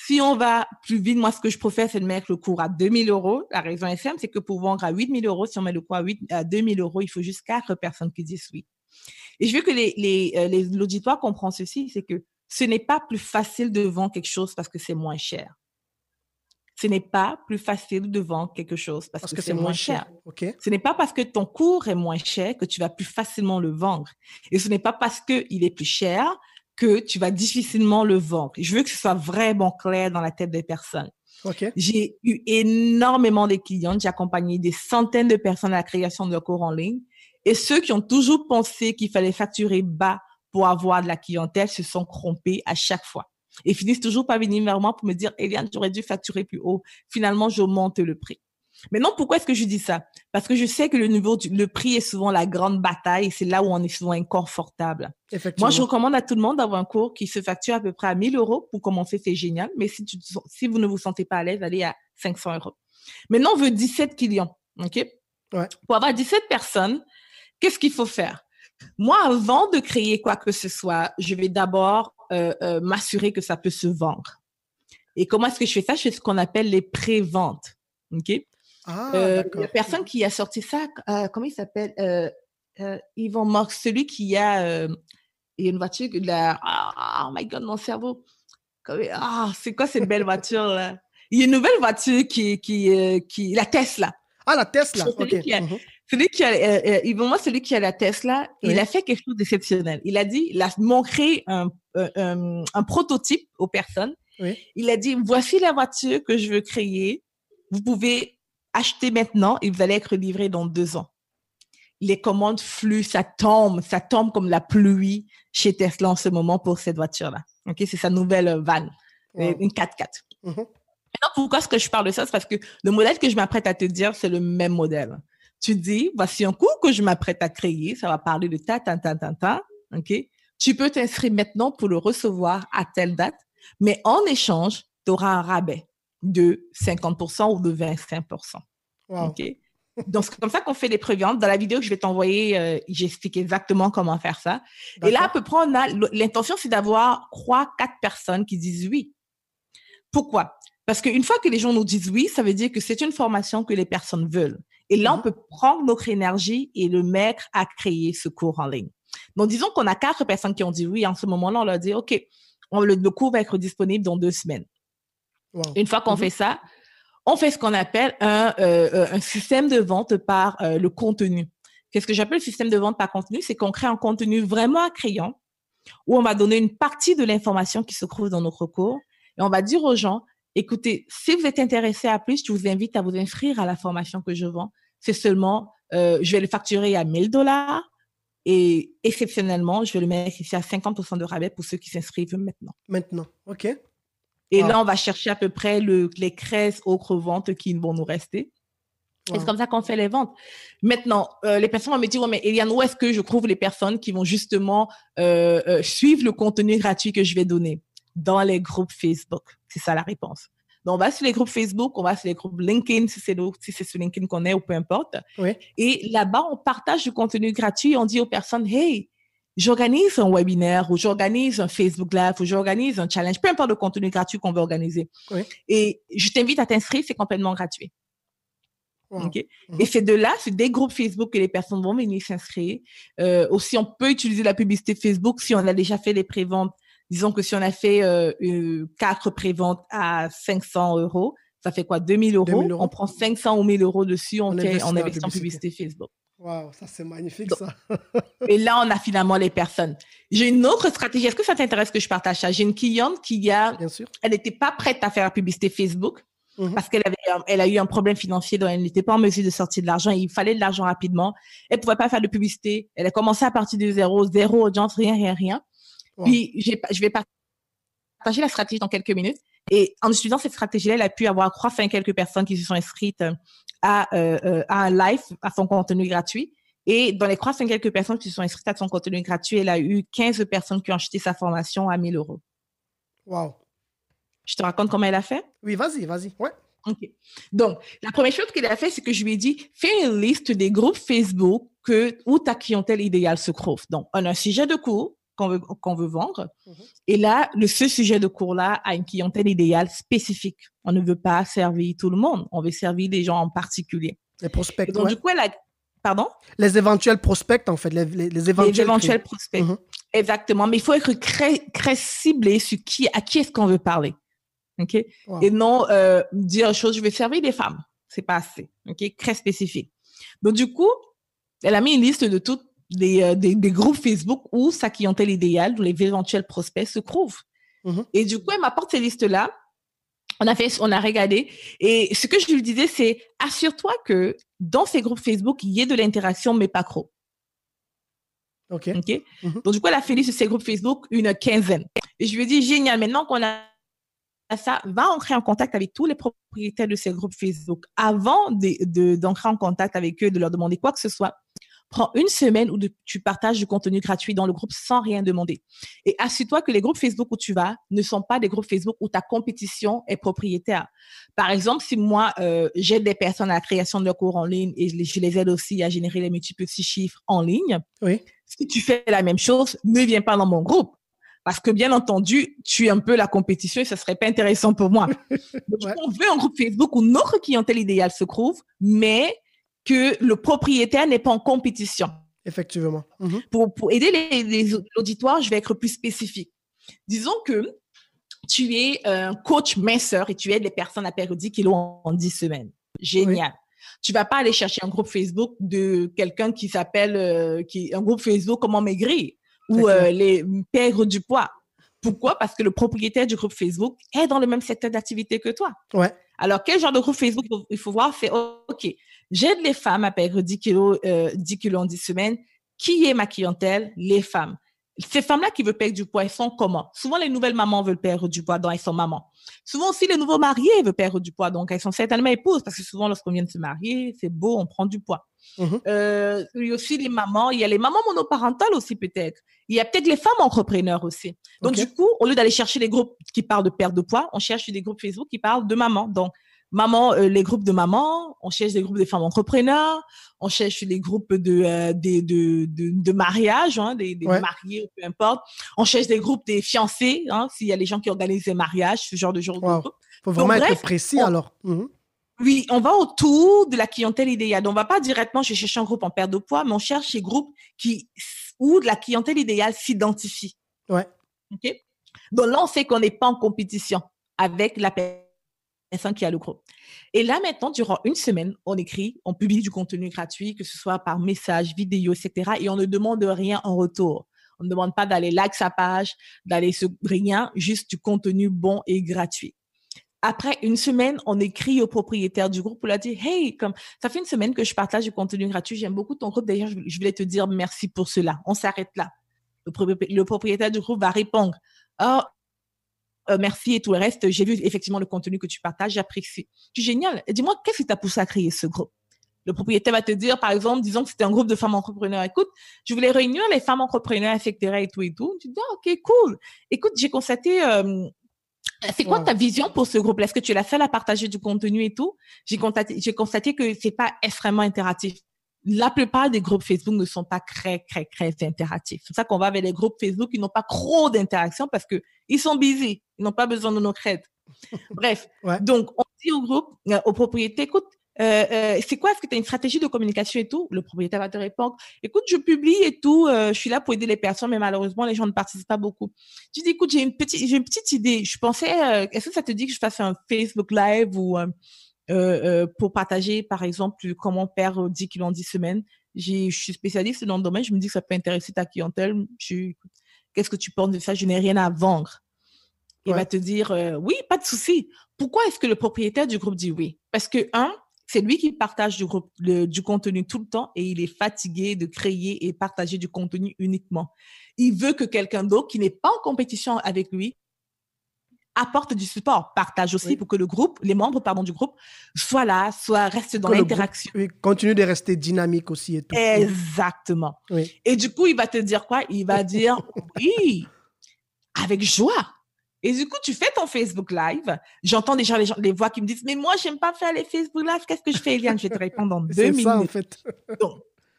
Si on va plus vite, moi, ce que je préfère, c'est de mettre le cours à 2000 euros. La raison est simple, c'est que pour vendre à 8000 euros, si on met le cours à, 2000 euros, il faut juste quatre personnes qui disent oui. Et je veux que l'auditoire les, les, euh, l'auditoire comprenne ceci, c'est que ce n'est pas plus facile de vendre quelque chose parce que c'est moins cher ce n'est pas plus facile de vendre quelque chose parce, que, c'est moins cher. Ce n'est pas parce que ton cours est moins cher que tu vas plus facilement le vendre. Et ce n'est pas parce qu'il est plus cher que tu vas difficilement le vendre. Je veux que ce soit vraiment clair dans la tête des personnes. J'ai eu énormément de clients, j'ai accompagné des centaines de personnes à la création de leur cours en ligne. Et ceux qui ont toujours pensé qu'il fallait facturer bas pour avoir de la clientèle se sont trompés à chaque fois et finissent toujours par venir vers moi pour me dire, Eliane, aurais dû facturer plus haut. Finalement, j'augmente le prix. Maintenant, pourquoi est-ce que je dis ça Parce que je sais que le niveau prix est souvent la grande bataille, c'est là où on est souvent inconfortable. Moi, je recommande à tout le monde d'avoir un cours qui se facture à peu près à 1000 euros pour commencer, c'est génial. Mais si, tu, si vous ne vous sentez pas à l'aise, allez à 500 euros. Maintenant, on veut 17 clients, ok Pour avoir 17 personnes, qu'est-ce qu'il faut faire Moi, avant de créer quoi que ce soit, je vais d'abord euh, euh, m'assurer que ça peut se vendre. Et comment est-ce que je fais ça Je fais ce qu'on appelle les pré-ventes. OK ah, euh, La personne qui a sorti ça, comment il s'appelle Yvon Marx, celui qui a... une voiture, ah, oh my god, mon cerveau. Ah, c'est quoi cette belle voiture là Il y a une nouvelle voiture qui, qui, qui la Tesla. Ah, la Tesla, ok. Mhm. Celui qui a, euh, euh, moi, celui qui a la Tesla, il a fait quelque chose d'exceptionnel. Il a dit, il a montré euh, un, un prototype aux personnes. Oui. Il a dit, voici la voiture que je veux créer. Vous pouvez acheter maintenant et vous allez être livré dans deux ans. Les commandes fluent, ça tombe, ça tombe comme la pluie chez Tesla en ce moment pour cette voiture-là. Ok, c'est sa nouvelle van, une 4x4. Mm-hmm. pourquoi est-ce que je parle de ça? C'est parce que le modèle que je m'apprête à te dire, c'est le même modèle. Tu dis, voici un cours que je m'apprête à créer, ça va parler de ta, ta, ta, ta, ta, ok? Tu peux t'inscrire maintenant pour le recevoir à telle date, mais en échange, tu auras un rabais de 50% ou de 25%. OK? Donc, c'est comme ça qu'on fait les préviantes. Dans la vidéo que je vais t'envoyer, euh, j'explique exactement comment faire ça. Et là, à peu près, on a l'intention, c'est d'avoir trois, quatre personnes qui disent oui. Pourquoi? Parce qu'une fois que les gens nous disent oui, ça veut dire que c'est une formation que les personnes veulent. Et là, on mhm. peut prendre notre énergie et le mettre à créer ce cours en ligne. Donc, disons qu'on a quatre personnes qui ont dit oui. En ce moment-là, on leur dit, OK, on, le, cours va être disponible dans deux semaines. Une fois qu'on mhm. fait ça, on fait ce qu'on appelle un, euh, euh, système de vente par euh, le contenu. Qu'est-ce que j'appelle le système de vente par contenu? C'est qu'on crée un contenu vraiment attrayant où on va donner une partie de l'information qui se trouve dans notre cours et on va dire aux gens, Écoutez, si vous êtes intéressé à plus, je vous invite à vous inscrire à la formation que je vends. C'est seulement, euh, je vais le facturer à 1000 dollars et exceptionnellement, je vais le mettre ici à 50% de rabais pour ceux qui s'inscrivent maintenant. Maintenant, ok. Et là, on va chercher à peu près les 13 autres ventes qui vont nous rester. C'est comme ça qu'on fait les ventes. Maintenant, euh, les personnes vont me dire, ouais, mais Eliane, où est-ce que je trouve les personnes qui vont justement euh, suivre le contenu gratuit que je vais donner Dans les groupes Facebook. C'est ça la réponse. Donc, on va sur les groupes Facebook, on va sur les groupes LinkedIn, si c'est, si c'est sur LinkedIn qu'on est ou peu importe. Et là-bas, on partage du contenu gratuit. On dit aux personnes, hey, j'organise un webinaire ou j'organise un Facebook Live ou j'organise un challenge, peu importe le contenu gratuit qu'on veut organiser. Et je t'invite à t'inscrire, c'est complètement gratuit. Mhm. Et c'est de là, c'est des groupes Facebook que les personnes vont venir s'inscrire. Euh, aussi, on peut utiliser la publicité Facebook si on a déjà fait les préventes Disons que si on a fait euh, euh, quatre préventes à 500 euros, ça fait quoi 2000 euros. On prend 500 ou 1000 euros dessus, on, en publicité. Facebook. Waouh, ça c'est magnifique ça. (laughs) et là, on a finalement les personnes. J'ai une autre stratégie. Est-ce que ça t'intéresse que je partage ça J'ai une cliente qui a, Bien sûr. elle n'était pas prête à faire la publicité Facebook mm-hmm. parce qu'elle avait, elle a eu un problème financier dont elle n'était pas en mesure de sortir de l'argent. Il fallait de l'argent rapidement. Elle pouvait pas faire de publicité. Elle a commencé à partir de zéro, zéro audience, rien, rien, rien je vais partager la stratégie dans quelques minutes. Et en utilisant cette stratégie-là, elle a pu avoir, trois quelques personnes qui se sont inscrites euh, euh, euh, à, un live, à son contenu gratuit. Et dans les 300 quelques personnes qui se sont inscrites à son contenu gratuit, elle a eu 15 personnes qui ont acheté sa formation à 1000 euros. Wow. Je te raconte comment elle a fait? Oui, vas-y, vas-y. Ouais. OK. Donc, la première chose qu'elle a fait, c'est que je lui ai dit, fais une liste des groupes Facebook que, où ta clientèle idéale se trouve. Donc, on a un sujet de cours, qu'on veut, veut vendre. Mhm. Et là, le, ce sujet de cours-là a une clientèle idéale spécifique. On ne veut pas servir tout le monde. On veut servir des gens en particulier. Les prospects. donc, du coup, elle a... Pardon Les éventuels prospects, en fait. Les, les, éventuels, prospects. Mhm. Exactement. Mais il faut être très, ciblé sur qui, à qui est-ce qu'on veut parler. OK Et non euh, dire chose, je vais servir des femmes. C'est pas assez. OK Très spécifique. Donc, du coup, elle a mis une liste de toutes euh, des, des, groupes Facebook où sa clientèle idéale, où les éventuels prospects se trouvent. Mhm. Et du coup, elle m'apporte ces listes-là. On a fait, on a regardé. Et ce que je lui disais, c'est assure-toi que dans ces groupes Facebook, il y ait de l'interaction, mais pas trop. OK. Mhm. Donc, du coup, elle a fait liste de ces groupes Facebook une quinzaine. Et je lui ai dit, génial, maintenant qu'on a ça, va entrer en contact avec tous les propriétaires de ces groupes Facebook avant d'entrer en contact avec eux, de leur demander quoi que ce soit prends une semaine où tu partages du contenu gratuit dans le groupe sans rien demander. Et assure-toi que les groupes Facebook où tu vas ne sont pas des groupes Facebook où ta compétition est propriétaire. Par exemple, si moi, euh, j'aide des personnes à la création de leurs cours en ligne et je les aide aussi à générer les multiples petits chiffres en ligne, oui. si tu fais la même chose, ne viens pas dans mon groupe. Parce que bien entendu, tu es un peu la compétition et ça serait pas intéressant pour moi. (laughs) Donc, On veut un groupe Facebook où notre clientèle idéale se trouve, mais que le propriétaire n'est pas en compétition. Effectivement. Mhm. Pour, aider l'auditoire, je vais être plus spécifique. Disons que tu es un coach minceur et tu aides les personnes à perdre 10 kilos en, en 10 semaines. Génial. Tu Tu vas pas aller chercher un groupe Facebook de quelqu'un qui s'appelle euh, un groupe Facebook comment maigrir ou euh, les perdre du poids. Pourquoi Parce que le propriétaire du groupe Facebook est dans le même secteur d'activité que toi. Ouais. Alors quel genre de groupe Facebook il faut, il faut voir C'est OK. J'aide les femmes à perdre 10 kilos, euh, kilos en 10 semaines. Qui est ma clientèle? Les femmes. Ces femmes-là qui veulent perdre du poids, elles sont comment? Souvent, les nouvelles mamans veulent perdre du poids, donc elles sont mamans. Souvent aussi, les nouveaux mariés veulent perdre du poids, donc elles sont certainement épouses, parce que souvent, lorsqu'on vient de se marier, c'est beau, on prend du poids. Mm-hmm. Euh, il y a aussi les mamans, il y a les mamans monoparentales aussi peut-être. Il y a peut-être les femmes entrepreneurs aussi. Donc du coup, au lieu d'aller chercher des groupes qui parlent de perte de poids, on cherche des groupes Facebook qui parlent de mamans. Donc maman, euh, les groupes de mamans, on cherche des groupes de femmes entrepreneurs, on cherche les groupes euh, de, de, mariage, hein, des, mariés, peu importe. On cherche des groupes des fiancés, hein, s'il y a les gens qui organisent des mariages, ce genre de genre Il faut vraiment être précis alors. Mhm. Oui, on va autour de la clientèle idéale. On ne va pas directement, chercher un groupe en perte de poids, mais on cherche des groupes qui, où la clientèle idéale s'identifie. Ouais. OK? Donc là, on sait qu'on n'est pas en compétition avec la personne qui a le groupe Et là, maintenant, durant une semaine, on écrit, on publie du contenu gratuit, que ce soit par message, vidéo, etc. Et on ne demande rien en retour. On ne demande pas d'aller like sa page, d'aller se rien, juste du contenu bon et gratuit. Après une semaine, on écrit au propriétaire du groupe pour lui dire, hey, comme ça fait une semaine que je partage du contenu gratuit, j'aime beaucoup ton groupe. D'ailleurs, je voulais te dire merci pour cela. On s'arrête là. Le, propriétaire du groupe va répondre, oh, euh, merci et tout le reste. J'ai vu effectivement le contenu que tu partages, j'apprécie. C'est génial. dis-moi, qu'est-ce qui t'a poussé à créer ce groupe Le propriétaire va te dire, par exemple, disons que c'était un groupe de femmes entrepreneurs. Écoute, je voulais réunir les femmes entrepreneurs, etc. et tout et tout. Tu dis, ah, ok, cool. Écoute, j'ai constaté euh, c'est quoi ta vision pour ce groupe Est-ce que tu es la seule à partager du contenu et tout J'ai constaté, j'ai constaté que c'est pas extrêmement interactif la plupart des groupes Facebook ne sont pas très, très, très interactifs. C'est ça qu'on va avec les groupes Facebook qui n'ont pas trop d'interactions parce que ils sont busy. Ils n'ont pas besoin de nos crêtes. (laughs) Bref. Donc, on dit au groupe, euh, au propriétaire, écoute, euh, euh, c'est quoi Est-ce que tu as une stratégie de communication et tout Le propriétaire va te répondre, écoute, je publie et tout, je suis là pour aider les personnes, mais malheureusement, les gens ne participent pas beaucoup. Tu dis, écoute, j'ai une petite, j'ai une petite idée. Je pensais, est-ce que ça te dit que je fasse un Facebook Live ou euh, euh, pour partager, par exemple, comment perdre euh, 10 kilos en 10 semaines. Je suis spécialiste dans le domaine, je me dis que ça peut intéresser ta clientèle. Qu'est-ce que tu penses de ça Je n'ai rien à vendre. Il va te dire, oui, pas de souci. Pourquoi est-ce que le propriétaire du groupe dit oui Parce que, un, c'est lui qui partage du, du contenu tout le temps et il est fatigué de créer et partager du contenu uniquement. Il veut que quelqu'un d'autre qui n'est pas en compétition avec lui apporte du support, partage aussi pour que le groupe, les membres pardon, du groupe soient là, soit restent dans l'interaction. Oui, continue de rester dynamique aussi et tout. Exactement. Et du coup, il va te dire quoi Il va (laughs) dire oui, avec joie. Et du coup, tu fais ton Facebook Live. J'entends déjà les, gens, les voix qui me disent Mais moi, je n'aime pas faire les Facebook Live. Qu'est-ce que je fais, Eliane Je vais te répondre en deux minutes. C'est ça, en fait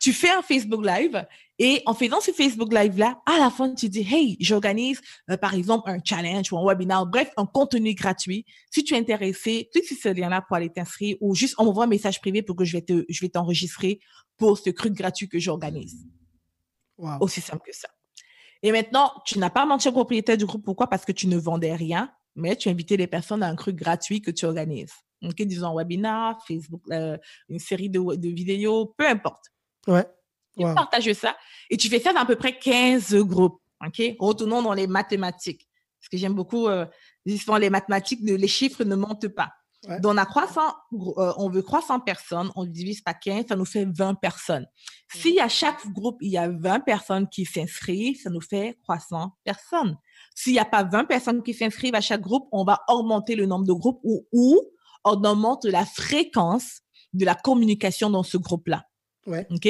tu fais un Facebook Live et en faisant ce Facebook Live-là, à la fin, tu dis, hey, j'organise, euh, par exemple, un challenge ou un webinar, bref, un contenu gratuit. Si tu es intéressé, clique sur ce lien-là pour aller t'inscrire ou juste envoie un message privé pour que je vais te, je vais t'enregistrer pour ce cru gratuit que j'organise. Aussi simple que ça. Et maintenant, tu n'as pas menti au propriétaire du groupe. Pourquoi? Parce que tu ne vendais rien, mais tu invitais les personnes à un truc gratuit que tu organises. Ok, disons un webinar, Facebook, euh, une série de vidéos, peu importe. Ouais. Tu ça et tu fais ça dans à peu près 15 groupes. OK? Retournons dans les mathématiques. Parce que j'aime beaucoup, euh, les mathématiques, les chiffres ne mentent pas. Donc, on, a 300, on veut 300 personnes, on divise par 15, ça nous fait 20 personnes. Si à chaque groupe, il y a 20 personnes qui s'inscrivent, ça nous fait 300 personnes. S'il n'y a pas 20 personnes qui s'inscrivent à chaque groupe, on va augmenter le nombre de groupes ou on augmente la fréquence de la communication dans ce groupe-là. OK?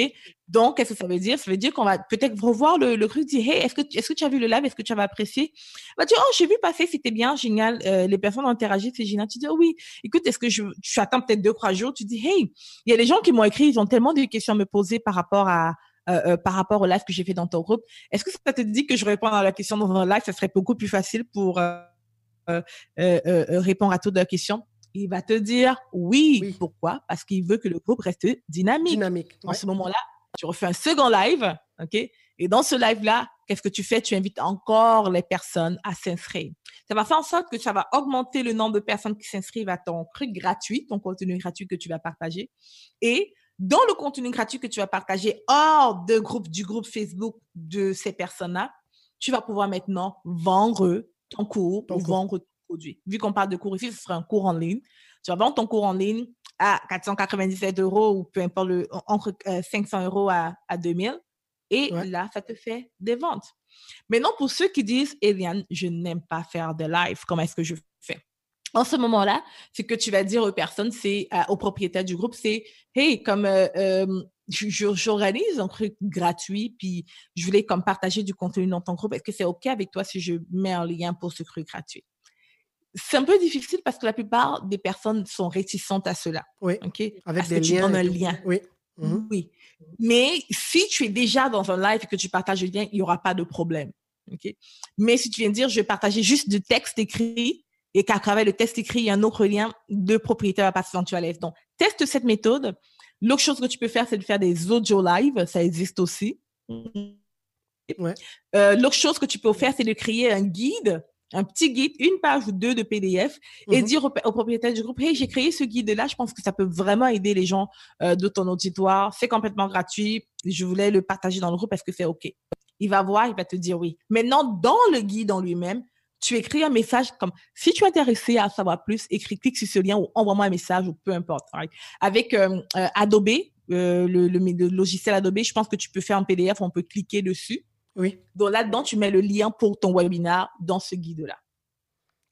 Donc, qu'est-ce que ça veut dire? Ça veut dire qu'on va peut-être revoir le, le truc, dire, hey, est-ce que, est-ce que tu as vu le live? Est-ce que tu avais apprécié? On va dire, oh, j'ai vu passer, c'était bien, génial. Euh, les personnes ont interagi, c'est génial. Tu dis, oh oui, écoute, est-ce que je, tu attends peut-être deux, trois jours? Tu dis, hey, il y a des gens qui m'ont écrit, ils ont tellement de questions à me poser par rapport à, euh, euh, par rapport au live que j'ai fait dans ton groupe. Est-ce que ça te dit que je réponds à la question dans un live? Ça serait beaucoup plus facile pour répondre à toutes leurs questions il va te dire oui. Pourquoi Parce qu'il veut que le groupe reste dynamique. En ce moment-là, tu refais un second live, OK Et dans ce live-là, qu'est-ce que tu fais Tu invites encore les personnes à s'inscrire. Ça va faire en sorte que ça va augmenter le nombre de personnes qui s'inscrivent à ton truc gratuit, ton contenu gratuit que tu vas partager. Et dans le contenu gratuit que tu vas partager hors de groupe, du groupe Facebook de ces personnes-là, tu vas pouvoir maintenant vendre ton cours, ou vendre produit. Vu qu'on parle de cours ici, ce sera un cours en ligne. Tu vas vendre ton cours en ligne à 497 euros ou peu importe, entre 500 euh, euros à, 2000. Et là, ça te fait des ventes. Maintenant, pour ceux qui disent, Eliane, je n'aime pas faire de live, comment est-ce que je fais? En ce moment-là, ce que tu vas dire aux personnes, c'est euh, aux propriétaires du groupe, c'est Hey, comme euh, j'organise un truc gratuit, puis je voulais comme partager du contenu dans ton groupe, est-ce que c'est OK avec toi si je mets un lien pour ce truc gratuit? c'est un peu difficile parce que la plupart des personnes sont réticentes à cela. Oui. OK? Avec des liens. un lien. Oui. Oui. Mhm. Mais si tu es déjà dans un live et que tu partages le lien, il n'y aura pas de problème. OK? Mais si tu viens de dire, je vais partager juste du texte écrit et qu'à travers le texte écrit, il y a un autre lien, de propriétaire à passer dans tu l'aise. Donc, teste cette méthode. L'autre chose que tu peux faire, c'est de faire des audio live. Ça existe aussi. Euh, l'autre chose que tu peux faire, c'est de créer un guide un petit guide, une page ou deux de PDF, et mhm. dire au, propriétaire du groupe, hey, j'ai créé ce guide-là, je pense que ça peut vraiment aider les gens euh, de ton auditoire, c'est complètement gratuit, je voulais le partager dans le groupe, est-ce que c'est OK? Il va voir, il va te dire oui. Maintenant, dans le guide en lui-même, tu écris un message comme si tu es intéressé à savoir plus, écris, clique sur ce lien ou envoie-moi un message ou peu importe. Avec euh, euh, Adobe, le logiciel Adobe, je pense que tu peux faire un PDF, on peut cliquer dessus donc là-dedans, tu mets le lien pour ton webinar dans ce guide-là.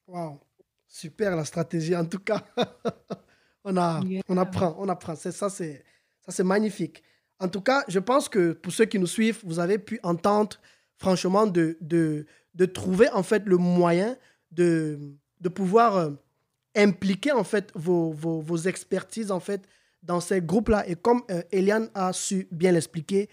Waouh, Super la stratégie, en tout cas. (laughs) on, a, on apprend, on apprend. C'est ça, c'est ça, c'est magnifique. En tout cas, je pense que pour ceux qui nous suivent, vous avez pu entendre, franchement, de, de, trouver en fait le moyen de, de pouvoir euh, impliquer en fait vos, expertises en fait dans ces groupes-là. Et comme euh, Eliane a su bien l'expliquer,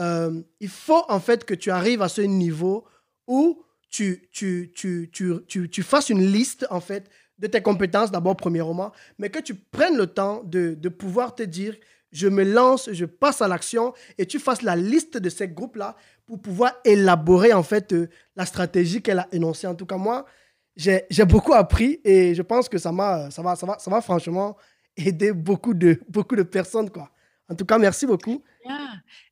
euh, il faut en fait que tu arrives à ce niveau où tu, tu, fasses une liste en fait de tes compétences d'abord premier premièrement, mais que tu prennes le temps de, pouvoir te dire je me lance, je passe à l'action et tu fasses la liste de ces groupes-là pour pouvoir élaborer en fait euh, la stratégie qu'elle a énoncée. En tout cas, moi, j'ai beaucoup appris et je pense que ça, ça, va, ça, va, ça va franchement aider beaucoup de, beaucoup de personnes. Quoi. En tout cas, merci beaucoup.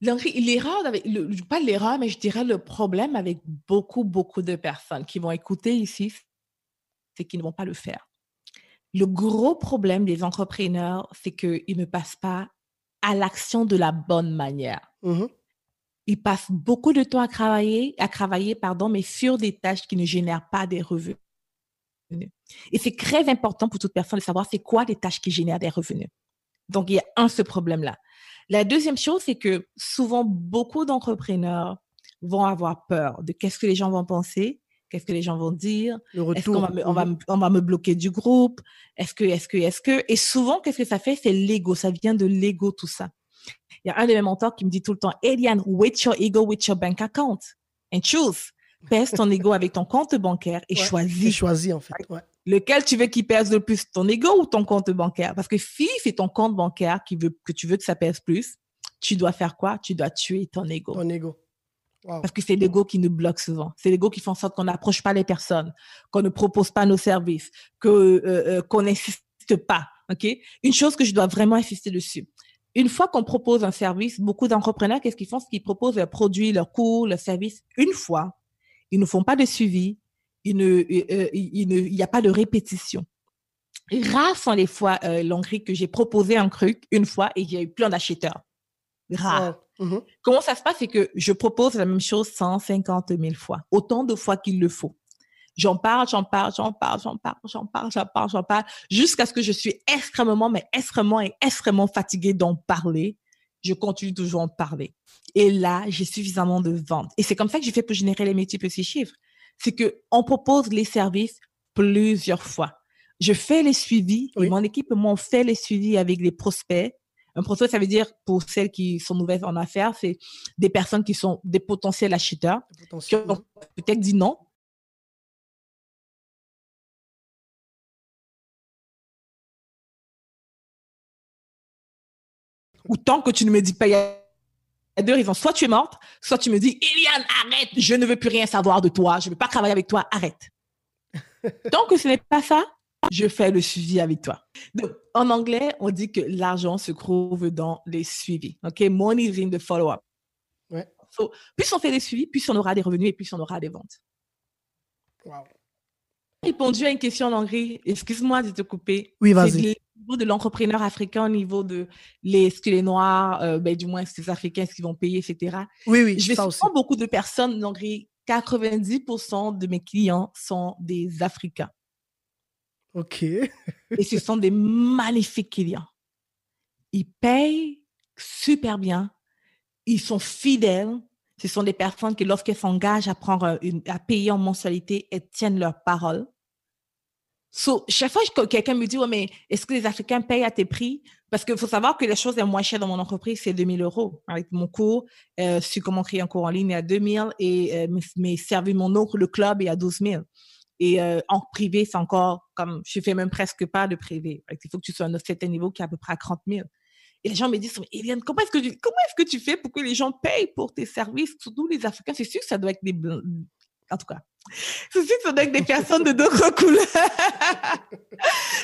L'erreur, avec, le, pas l'erreur, mais je dirais le problème avec beaucoup, beaucoup de personnes qui vont écouter ici, c'est qu'ils ne vont pas le faire. Le gros problème des entrepreneurs, c'est qu'ils ne passent pas à l'action de la bonne manière. Mm-hmm. Ils passent beaucoup de temps à travailler, à travailler pardon, mais sur des tâches qui ne génèrent pas des revenus. Et c'est très important pour toute personne de savoir c'est quoi les tâches qui génèrent des revenus. Donc, il y a un, ce problème-là. La deuxième chose, c'est que souvent, beaucoup d'entrepreneurs vont avoir peur de qu'est-ce que les gens vont penser, qu'est-ce que les gens vont dire, est-ce qu'on va, on va, mhm. on va me bloquer du groupe, est-ce que, est-ce que, est-ce que. Et souvent, qu'est-ce que ça fait C'est l'ego, ça vient de l'ego, tout ça. Il y a un de mes mentors qui me dit tout le temps, Eliane, with your ego with your bank account and choose. Pèse ton ego avec ton compte bancaire et choisis. Et choisis, en fait. Ouais. Lequel tu veux qu'il pèse le plus, ton ego ou ton compte bancaire Parce que si c'est ton compte bancaire qui veut, que tu veux que ça pèse plus, tu dois faire quoi Tu dois tuer ton ego. Ton ego. Parce que c'est l'ego qui nous bloque souvent. C'est l'ego qui fait en sorte qu'on n'approche pas les personnes, qu'on ne propose pas nos services, que euh, euh, qu'on n'insiste pas. Ok Une chose que je dois vraiment insister dessus. Une fois qu'on propose un service, beaucoup d'entrepreneurs, qu'est-ce qu'ils font Ce qu'ils proposent leurs produits, leurs cours, leurs services une fois. Ils ne font pas de suivi, il n'y euh, euh, a pas de répétition. Rares sont les fois euh, que j'ai proposé un truc une fois et a eu plein d'acheteurs. Rare. Mm-hmm. Comment ça se passe? C'est que je propose la même chose 150 000 fois, autant de fois qu'il le faut. J'en parle, j'en parle, j'en parle, j'en parle, j'en parle, j'en parle, j'en parle, jusqu'à ce que je suis extrêmement, mais extrêmement et extrêmement fatiguée d'en parler. Je continue toujours à en parler. Et là, j'ai suffisamment de ventes. Et c'est comme ça que j'ai fait pour générer les de ces chiffres c'est que on propose les services plusieurs fois. Je fais les suivis, mon équipe, fait les suivis avec les prospects. Un prospect, ça veut dire, pour celles qui sont nouvelles en affaires, c'est des personnes qui sont des potentiels acheteurs, qui ont peut-être dit non, ou tant que tu ne me dis pas, il deux raisons. Soit tu es morte, soit tu me dis, Eliane, arrête, je ne veux plus rien savoir de toi, je ne veux pas travailler avec toi, arrête. Tant (laughs) que ce n'est pas ça, je fais le suivi avec toi. Donc, en anglais, on dit que l'argent se trouve dans les suivis. OK? Money is in the follow-up. plus on fait des suivis, plus on aura des revenus et plus on aura des ventes. Wow répondu à une question en anglais. Excuse-moi de te couper. Oui, vas-y niveau de l'entrepreneur africain, au niveau de les, ce que les Noirs, euh, ben, du moins les Africains, ce qu'ils vont payer, etc. Oui, oui, Je vais ça beaucoup de personnes, anglais. 90% de mes clients sont des Africains. OK. (laughs) Et ce sont des magnifiques clients. Ils payent super bien. Ils sont fidèles. Ce sont des personnes qui, lorsqu'elles s'engagent à, prendre à payer en mensualité, elles tiennent leur parole chaque fois que quelqu'un me dit, mais est-ce que les Africains payent à tes prix? Parce qu'il faut savoir que la chose les moins chère dans mon entreprise, c'est 2000 euros. Avec mon cours, euh, sur comment créer un cours en ligne, à 2000 et euh, mes, services, mon oncle, le club, est à 12 000. Et euh, en privé, c'est encore comme, je fais même presque pas de privé. Il faut que tu sois à un certain niveau qui est à peu près à 30 000. Et les gens me disent, Eliane, comment est-ce que tu, comment est-ce que tu fais pour que les gens payent pour tes services, surtout les Africains? C'est sûr que ça doit être des, en tout cas. Ceci, ce avec des personnes de d'autres (laughs) couleurs.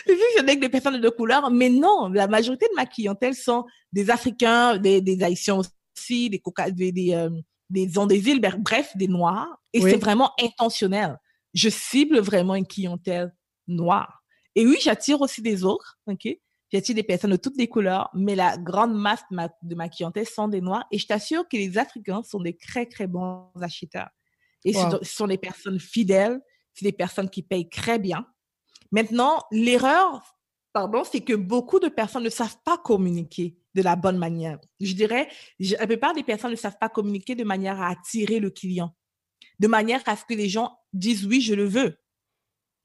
Ceci, ce avec des personnes de d'autres couleurs. Mais non, la majorité de ma clientèle sont des Africains, des, des Haïtiens aussi, des, coca des, des, euh, des, bref, des Noirs. Et c'est vraiment intentionnel. Je cible vraiment une clientèle noire. Et oui, j'attire aussi des autres, ok J'attire des personnes de toutes les couleurs, mais la grande masse de ma, de ma clientèle sont des noirs. Et je t'assure que les Africains sont des très, très bons acheteurs. Et ce, sont des personnes fidèles, ce sont des personnes qui payent très bien. Maintenant, l'erreur, pardon, c'est que beaucoup de personnes ne savent pas communiquer de la bonne manière. Je dirais, la plupart des personnes ne savent pas communiquer de manière à attirer le client, de manière à ce que les gens disent oui, je le veux.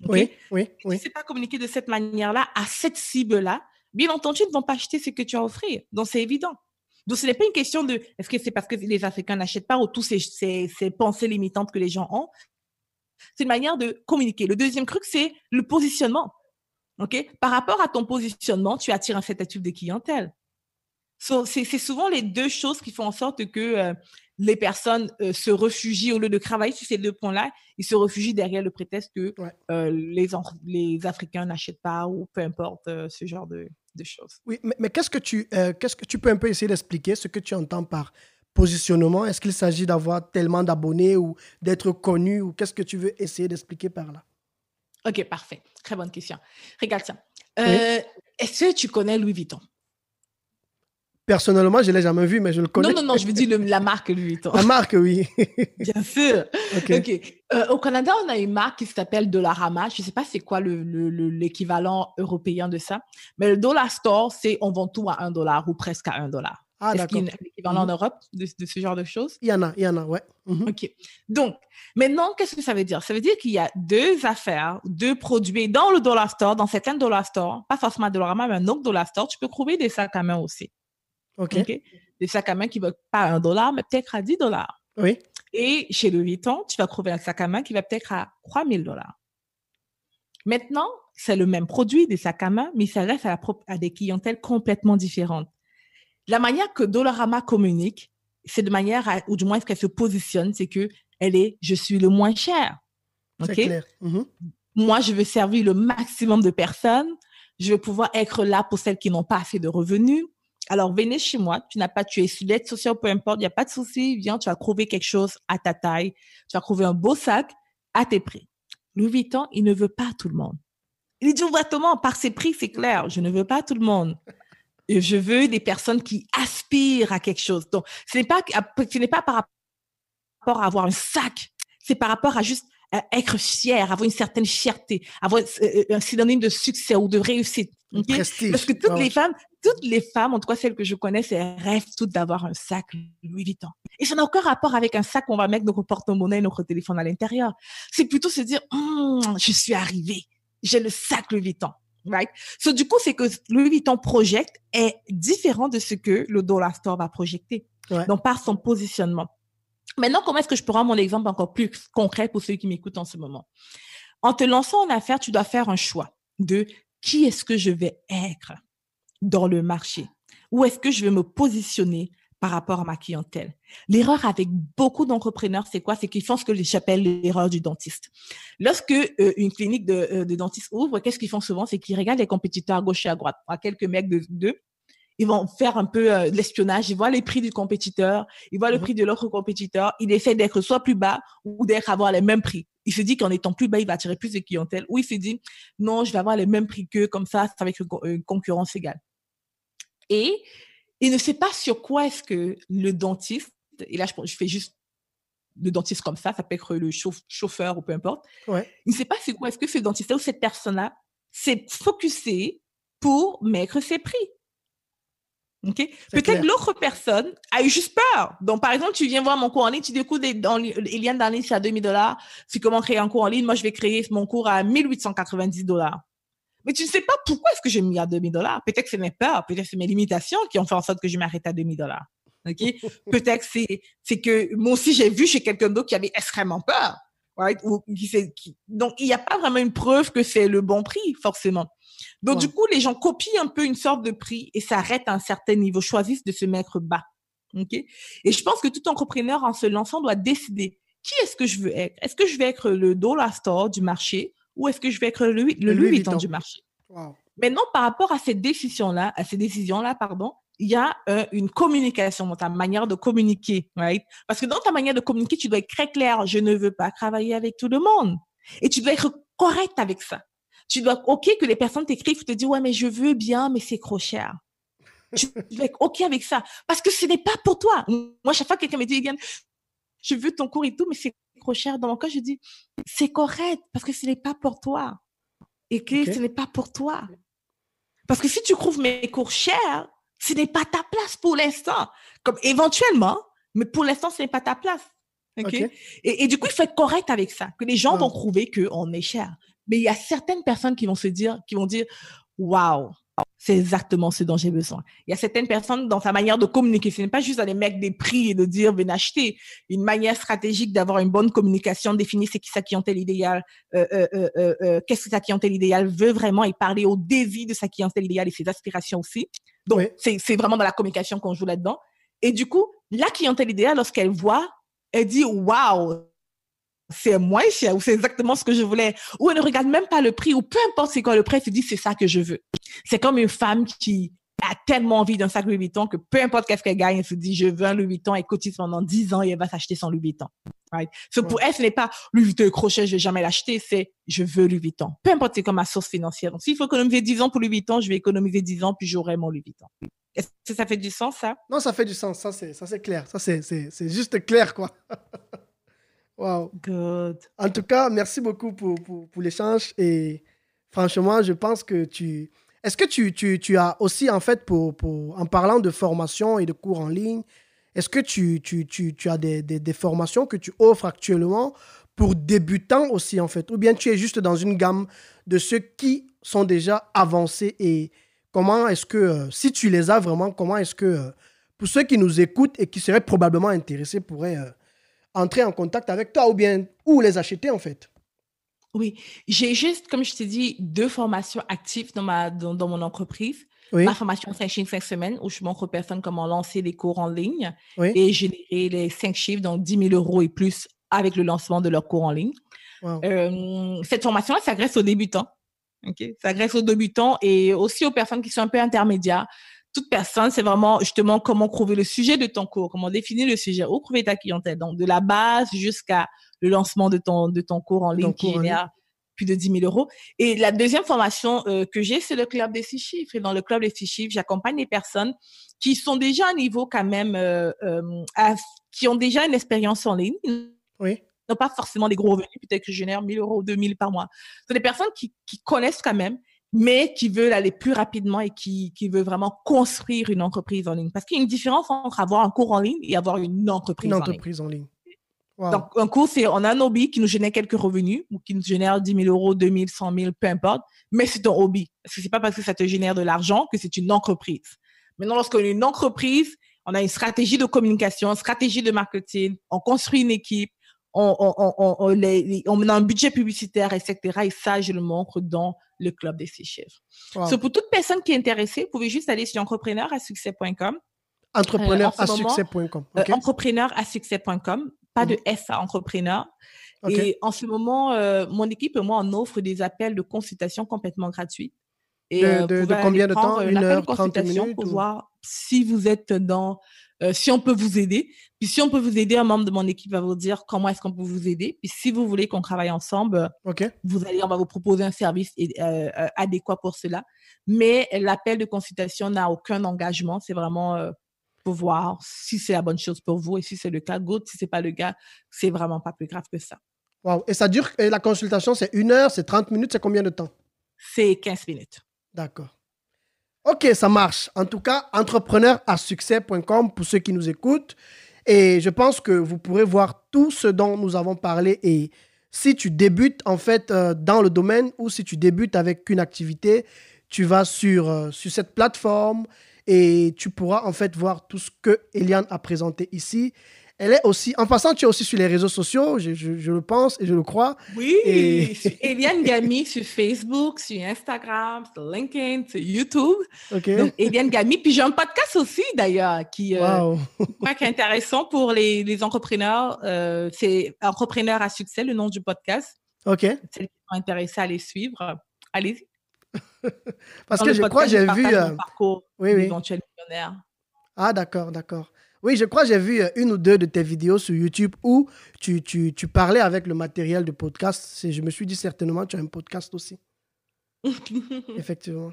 Oui, oui, oui. Si tu ne sais pas communiquer de cette manière-là, à cette cible-là, bien entendu, ils ne vont pas acheter ce que tu as offert. Donc, c'est évident. Donc, ce n'est pas une question de est-ce que c'est parce que les Africains n'achètent pas ou tous ces, ces, pensées limitantes que les gens ont. C'est une manière de communiquer. Le deuxième truc, c'est le positionnement. OK? Par rapport à ton positionnement, tu attires un certain type de clientèle c'est souvent les deux choses qui font en sorte que euh, les personnes euh, se réfugient, au lieu de travailler sur ces deux points-là, ils se réfugient derrière le prétexte que euh, les, les Africains n'achètent pas ou peu importe ce genre de, choses. Oui, mais, qu'est-ce que tu que tu peux un peu essayer d'expliquer ce que tu entends par positionnement Est-ce qu'il s'agit d'avoir tellement d'abonnés ou d'être connu ou qu'est-ce que tu veux essayer d'expliquer par là Ok, parfait. Très bonne question. Regarde ça. Est-ce que tu connais Louis Vuitton Personnellement, je ne l'ai jamais vu, mais je le connais. Non, non, non, je veux dire la marque lui. La marque, oui. (laughs) Bien sûr. Euh, au Canada, on a une marque qui s'appelle Dollarama. Je ne sais pas c'est quoi l'équivalent le, l'équivalent européen de ça. Mais le Dollar Store, c'est on vend tout à un dollar ou presque à un dollar. Ah, Est-ce qu'il équivalent en mhm. Europe de, ce genre de choses Il y en a, il y en a, ouais. Mhm. OK. Donc, maintenant, qu'est-ce que ça veut dire Ça veut dire qu'il y a deux affaires, deux produits dans le dollar store, dans certains dollar Store, pas forcément Dollarama, mais un autre dollar store. Tu peux trouver des sacs à main aussi. OK. Des sacs à main qui ne valent pas un dollar, mais peut-être à 10 dollars. Oui. Et chez le Vuitton, tu vas trouver un sac à main qui va peut-être à 3000 dollars. Maintenant, c'est le même produit, des sacs à main, mais ça reste à, la des clientèles complètement différentes. La manière que Dollarama communique, c'est de manière, ou du moins ce qu'elle se positionne, c'est que elle est, je suis le moins cher. Ok. Clair. Mhm. Moi, je veux servir le maximum de personnes. Je veux pouvoir être là pour celles qui n'ont pas assez de revenus alors, venez chez moi. Tu n'as pas, tu es sociale social, peu importe. Il n'y a pas de souci. Viens, tu vas trouver quelque chose à ta taille. Tu vas trouver un beau sac à tes prix. Louis Vuitton, il ne veut pas tout le monde. Il dit ouvertement, par ses prix, c'est clair. Je ne veux pas tout le monde. Je veux des personnes qui aspirent à quelque chose. Donc, ce n'est pas, tu n'est pas par rapport à avoir un sac. C'est par rapport à juste euh, être fier, avoir une certaine fierté, avoir euh, euh, un synonyme de succès ou de réussite. Parce que toutes les femmes, toutes les femmes, en tout cas celles que je connais, elles rêvent toutes d'avoir un sac Louis Vuitton. Et ça n'a aucun rapport avec un sac qu'on on va mettre notre porte-monnaie et notre téléphone à l'intérieur. C'est plutôt se dire, hum, je suis arrivée, j'ai le sac Louis Vuitton. Right? So, du coup, c'est que Louis Vuitton project est différent de ce que le Dollar Store va projeter. Donc, par son positionnement. Maintenant, comment est-ce que je peux rendre mon exemple encore plus concret pour ceux qui m'écoutent en ce moment? En te lançant en affaire, tu dois faire un choix de qui est-ce que je vais être? dans le marché Où est-ce que je vais me positionner par rapport à ma clientèle. L'erreur avec beaucoup d'entrepreneurs, c'est quoi C'est qu'ils font ce que j'appelle l'erreur du dentiste. Lorsque euh, une clinique euh, de, dentiste ouvre, qu'est-ce qu'ils font souvent C'est qu'ils regardent les compétiteurs à gauche et à droite, à quelques mecs de deux. Ils vont faire un peu euh, de l'espionnage, ils voient les prix du compétiteur, ils voient le mmh prix de l'autre compétiteur, ils essaient d'être soit plus bas ou d'être avoir les mêmes prix. Il se dit qu'en étant plus bas, il va attirer plus de clientèle. Ou il se dit, non, je vais avoir les mêmes prix que comme ça, avec une concurrence égale. Et il ne sait pas sur quoi est-ce que le dentiste, et là je, fais juste le dentiste comme ça, ça peut être le chauffeur ou peu importe, il ne sait pas sur quoi est-ce que ce dentiste ou cette personne-là s'est focusé pour mettre ses prix. Ok Peut-être l'autre personne a eu juste peur. Donc, par exemple, tu viens voir mon cours en ligne, tu découvres Eliane Darling, c'est à 2000 dollars. Tu comment créer un cours en ligne? Moi, je vais créer mon cours à 1890 dollars. Mais tu ne sais pas pourquoi est-ce que j'ai mis à 2000 dollars. Peut-être que c'est mes peurs, peut-être que c'est mes limitations qui ont fait en sorte que je m'arrête à 2000 dollars. Okay? (laughs) peut-être c'est, c'est que moi aussi j'ai vu chez quelqu'un d'autre qui avait extrêmement peur. Ou, Donc, il n'y a pas vraiment une preuve que c'est le bon prix, forcément. Donc, du coup, les gens copient un peu une sorte de prix et s'arrêtent à un certain niveau, choisissent de se mettre bas. ok Et je pense que tout entrepreneur, en se lançant, doit décider qui est-ce que je veux être. Est-ce que je vais être le dollar store du marché ou est-ce que je vais être le, lui le du marché Maintenant, par rapport à ces décisions-là, à ces décisions-là, pardon, il y a euh, une communication dans ta manière de communiquer, Parce que dans ta manière de communiquer, tu dois être très clair. Je ne veux pas travailler avec tout le monde. Et tu dois être correct avec ça. Tu dois, OK, que les personnes t'écrivent, te disent, ouais, mais je veux bien, mais c'est trop cher. tu (laughs) dois être OK avec ça. Parce que ce n'est pas pour toi. Moi, chaque fois que quelqu'un me dit, je veux ton cours et tout, mais c'est trop cher. Dans mon cas, je dis, c'est correct parce que ce n'est pas pour toi. Et que ce n'est pas pour toi. Parce que si tu trouves mes cours chers, ce n'est pas ta place pour l'instant. Comme éventuellement, mais pour l'instant, ce n'est pas ta place. Et, du coup, il faut être correct avec ça. Que les gens vont trouver qu'on est cher. Mais il y a certaines personnes qui vont se dire, qui vont dire, waouh, c'est exactement ce dont j'ai besoin. Il y a certaines personnes dans sa manière de communiquer. Ce n'est pas juste aller mettre des prix et de dire, venez acheter. Une manière stratégique d'avoir une bonne communication, définir c'est qui sa clientèle idéale, euh, euh, euh, qu'est-ce que sa clientèle idéale veut vraiment et parler au désir de sa clientèle idéale et ses aspirations aussi. Donc, c'est vraiment dans la communication qu'on joue là-dedans. Et du coup, la clientèle idéale, lorsqu'elle voit, elle dit, waouh, c'est moins cher ou c'est exactement ce que je voulais. Ou elle ne regarde même pas le prix ou peu importe c'est quoi le prix, elle se dit, c'est ça que je veux. C'est comme une femme qui a tellement envie d'un sac Louis Vuitton que peu importe qu'est-ce qu'elle gagne, elle se dit, je veux un Louis Vuitton, elle cotise pendant 10 ans et elle va s'acheter son Louis Vuitton. Pour elle, ce n'est pas Louis Vuitton crochet, je vais jamais l'acheter, c'est je veux Louis Vuitton. Peu importe, c'est comme ma source financière. Donc, s'il faut économiser 10 ans pour Louis Vuitton, je vais économiser 10 ans puis j'aurai mon Louis Vuitton. Est-ce que ça fait du sens, ça? Non, ça fait du sens. Ça, c'est, ça, c'est clair. Ça, c'est, juste clair, quoi. (laughs) wow. Good. En tout cas, merci beaucoup pour, pour l'échange et franchement, je pense que tu est-ce que tu, as aussi, en fait, pour, pour, en parlant de formation et de cours en ligne, est-ce que tu, tu, as des, formations que tu offres actuellement pour débutants aussi, en fait Ou bien tu es juste dans une gamme de ceux qui sont déjà avancés Et comment est-ce que, euh, si tu les as vraiment, comment est-ce que, euh, pour ceux qui nous écoutent et qui seraient probablement intéressés, pourraient euh, entrer en contact avec toi ou bien ou les acheter, en fait oui, j'ai juste, comme je t'ai dit, deux formations actives dans, ma, dans, mon entreprise. Ma formation 5 chiffres 5 semaines où je montre aux personnes comment lancer les cours en ligne et générer les 5 chiffres, donc 10 000 euros et plus avec le lancement de leur cours en ligne. Euh, cette formation-là s'adresse aux débutants. Ça S'adresse aux débutants et aussi aux personnes qui sont un peu intermédiaires. Toute personne, c'est vraiment justement comment trouver le sujet de ton cours, comment définir le sujet, où trouver ta clientèle. Donc, de la base jusqu'à le lancement de ton, de ton cours en ligne qui génère plus de 10 000 euros. Et la deuxième formation euh, que j'ai, c'est le club des six chiffres. Et dans le club des six chiffres, j'accompagne des personnes qui sont déjà à niveau quand même, euh, euh, qui ont déjà une expérience en ligne. Oui. pas forcément des gros revenus, peut-être que je génère 1000 euros ou 2000 par mois. Ce sont des personnes qui, connaissent quand même, mais qui veulent aller plus rapidement et qui, qui veulent vraiment construire une entreprise en ligne. Parce qu'il y a une différence entre avoir un cours en ligne et avoir une entreprise, une En ligne. Donc, un cours, c'est on a un hobby qui nous génère quelques revenus ou qui nous génère 10 000 euros, 2 000, 100 000, peu importe, mais c'est ton hobby. Ce n'est pas parce que ça te génère de l'argent que c'est une entreprise. Maintenant, lorsqu'on est une entreprise, on a une stratégie de communication, une stratégie de marketing, on construit une équipe, on, on, on, on, on a un budget publicitaire, etc. Et ça, je le montre dans le club des six chiffres. pour toute personne qui est intéressée, vous pouvez juste aller sur entrepreneur à euh, euh, Entrepreneur à pas de S mhm. à entrepreneur. Et en ce moment, euh, mon équipe et moi, on offre des appels de consultation complètement gratuits. Et, de, euh, combien de temps Une heure, minutes Pour voir si vous êtes dans... Euh, si on peut vous aider. Puis si on peut vous aider, un membre de mon équipe va vous dire comment est-ce qu'on peut vous aider. Puis si vous voulez qu'on travaille ensemble, vous allez, on va vous proposer un service adéquat pour cela. Mais l'appel de consultation n'a aucun engagement. C'est vraiment pour voir si c'est la bonne chose pour vous et si c'est le cas, goûte Si c'est pas le cas, c'est vraiment pas plus grave que ça. Et ça dure, et la consultation, c'est une heure, c'est 30 minutes, c'est combien de temps? C'est 15 minutes. D'accord. OK, ça marche. En tout cas, succès.com pour ceux qui nous écoutent. Et je pense que vous pourrez voir tout ce dont nous avons parlé. Et si tu débutes en fait euh, dans le domaine ou si tu débutes avec une activité, tu vas sur, euh, sur cette plateforme et tu pourras en fait voir tout ce que Eliane a présenté ici. Elle est aussi, en passant, tu es aussi sur les réseaux sociaux, je, le pense et je le crois. Oui, et... Eliane Gami sur Facebook, sur Instagram, sur LinkedIn, sur YouTube. Okay. Donc, Eliane Gami. Puis j'ai un podcast aussi, d'ailleurs, qui, euh, est intéressant pour les, entrepreneurs. Euh, c'est Entrepreneurs à succès, le nom du podcast. OK. Celles qui sont intéressées à les suivre, allez-y. (laughs) Parce que je crois j'ai vu. Euh... oui, oui, millionnaire. Ah, d'accord, d'accord. Oui, je crois j'ai vu euh, une ou deux de tes vidéos sur YouTube où tu, parlais avec le matériel de podcast. Je me suis dit certainement tu as un podcast aussi. (laughs) Effectivement.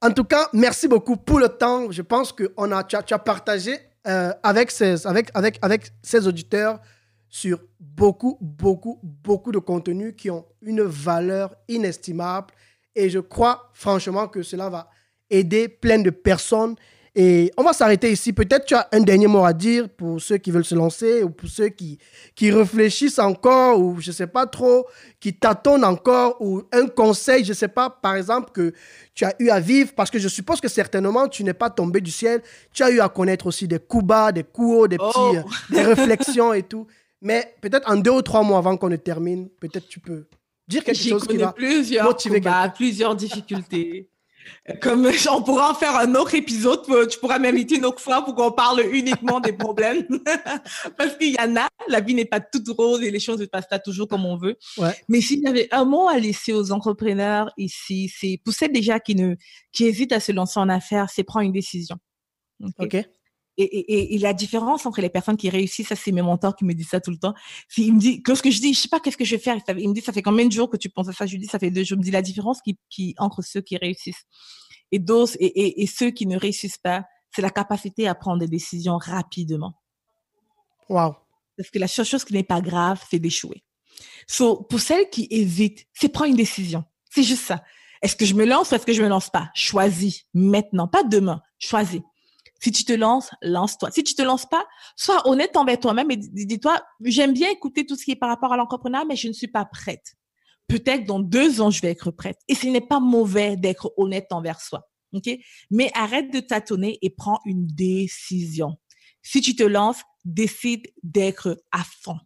En tout cas, merci beaucoup pour le temps. Je pense que on a, tu, as, partagé euh, avec, ces avec, avec, avec auditeurs sur beaucoup, beaucoup, beaucoup de contenus qui ont une valeur inestimable et je crois franchement que cela va aider plein de personnes. Et on va s'arrêter ici. Peut-être tu as un dernier mot à dire pour ceux qui veulent se lancer ou pour ceux qui, qui réfléchissent encore ou je ne sais pas trop, qui t'attendent encore ou un conseil, je ne sais pas, par exemple, que tu as eu à vivre parce que je suppose que certainement tu n'es pas tombé du ciel. Tu as eu à connaître aussi des coups bas, des coups hauts, des, petits, oh. euh, des réflexions et tout. Mais peut-être en deux ou trois mois avant qu'on ne termine, peut-être tu peux dire quelque chose plusieurs combats, plusieurs difficultés. (laughs) Comme on pourra en faire un autre épisode, tu pourras m'inviter une autre fois pour qu'on parle uniquement des problèmes. (laughs) Parce qu'il y en a, la vie n'est pas toute rose et les choses ne passent pas toujours comme on veut. Mais s'il y avait un mot à laisser aux entrepreneurs ici, c'est pour celles déjà qui ne, qui hésitent à se lancer en affaires, c'est prendre une décision. Ok. Et, et, la différence entre les personnes qui réussissent, ça c'est mes mentors qui me disent ça tout le temps. ils il me dit, lorsque ce que je dis, je sais pas qu'est-ce que je vais faire. ils me dit, ça fait combien de jours que tu penses à ça Je dis, ça fait deux jours. Je me dis la différence qui, qui entre ceux qui réussissent et et, ceux qui ne réussissent pas, c'est la capacité à prendre des décisions rapidement. Wow. Parce que la seule chose qui n'est pas grave, c'est d'échouer. So, pour celles qui hésitent, c'est prendre une décision. C'est juste ça. Est-ce que je me lance ou est-ce que je me lance pas Choisis maintenant, pas demain. Choisis. Si tu te lances, lance-toi. Si tu te lances pas, sois honnête envers toi-même et dis-toi, j'aime bien écouter tout ce qui est par rapport à l'entrepreneuriat, mais je ne suis pas prête. Peut-être dans deux ans, je vais être prête. Et ce n'est pas mauvais d'être honnête envers soi. OK? Mais arrête de tâtonner et prends une décision. Si tu te lances, décide d'être à fond.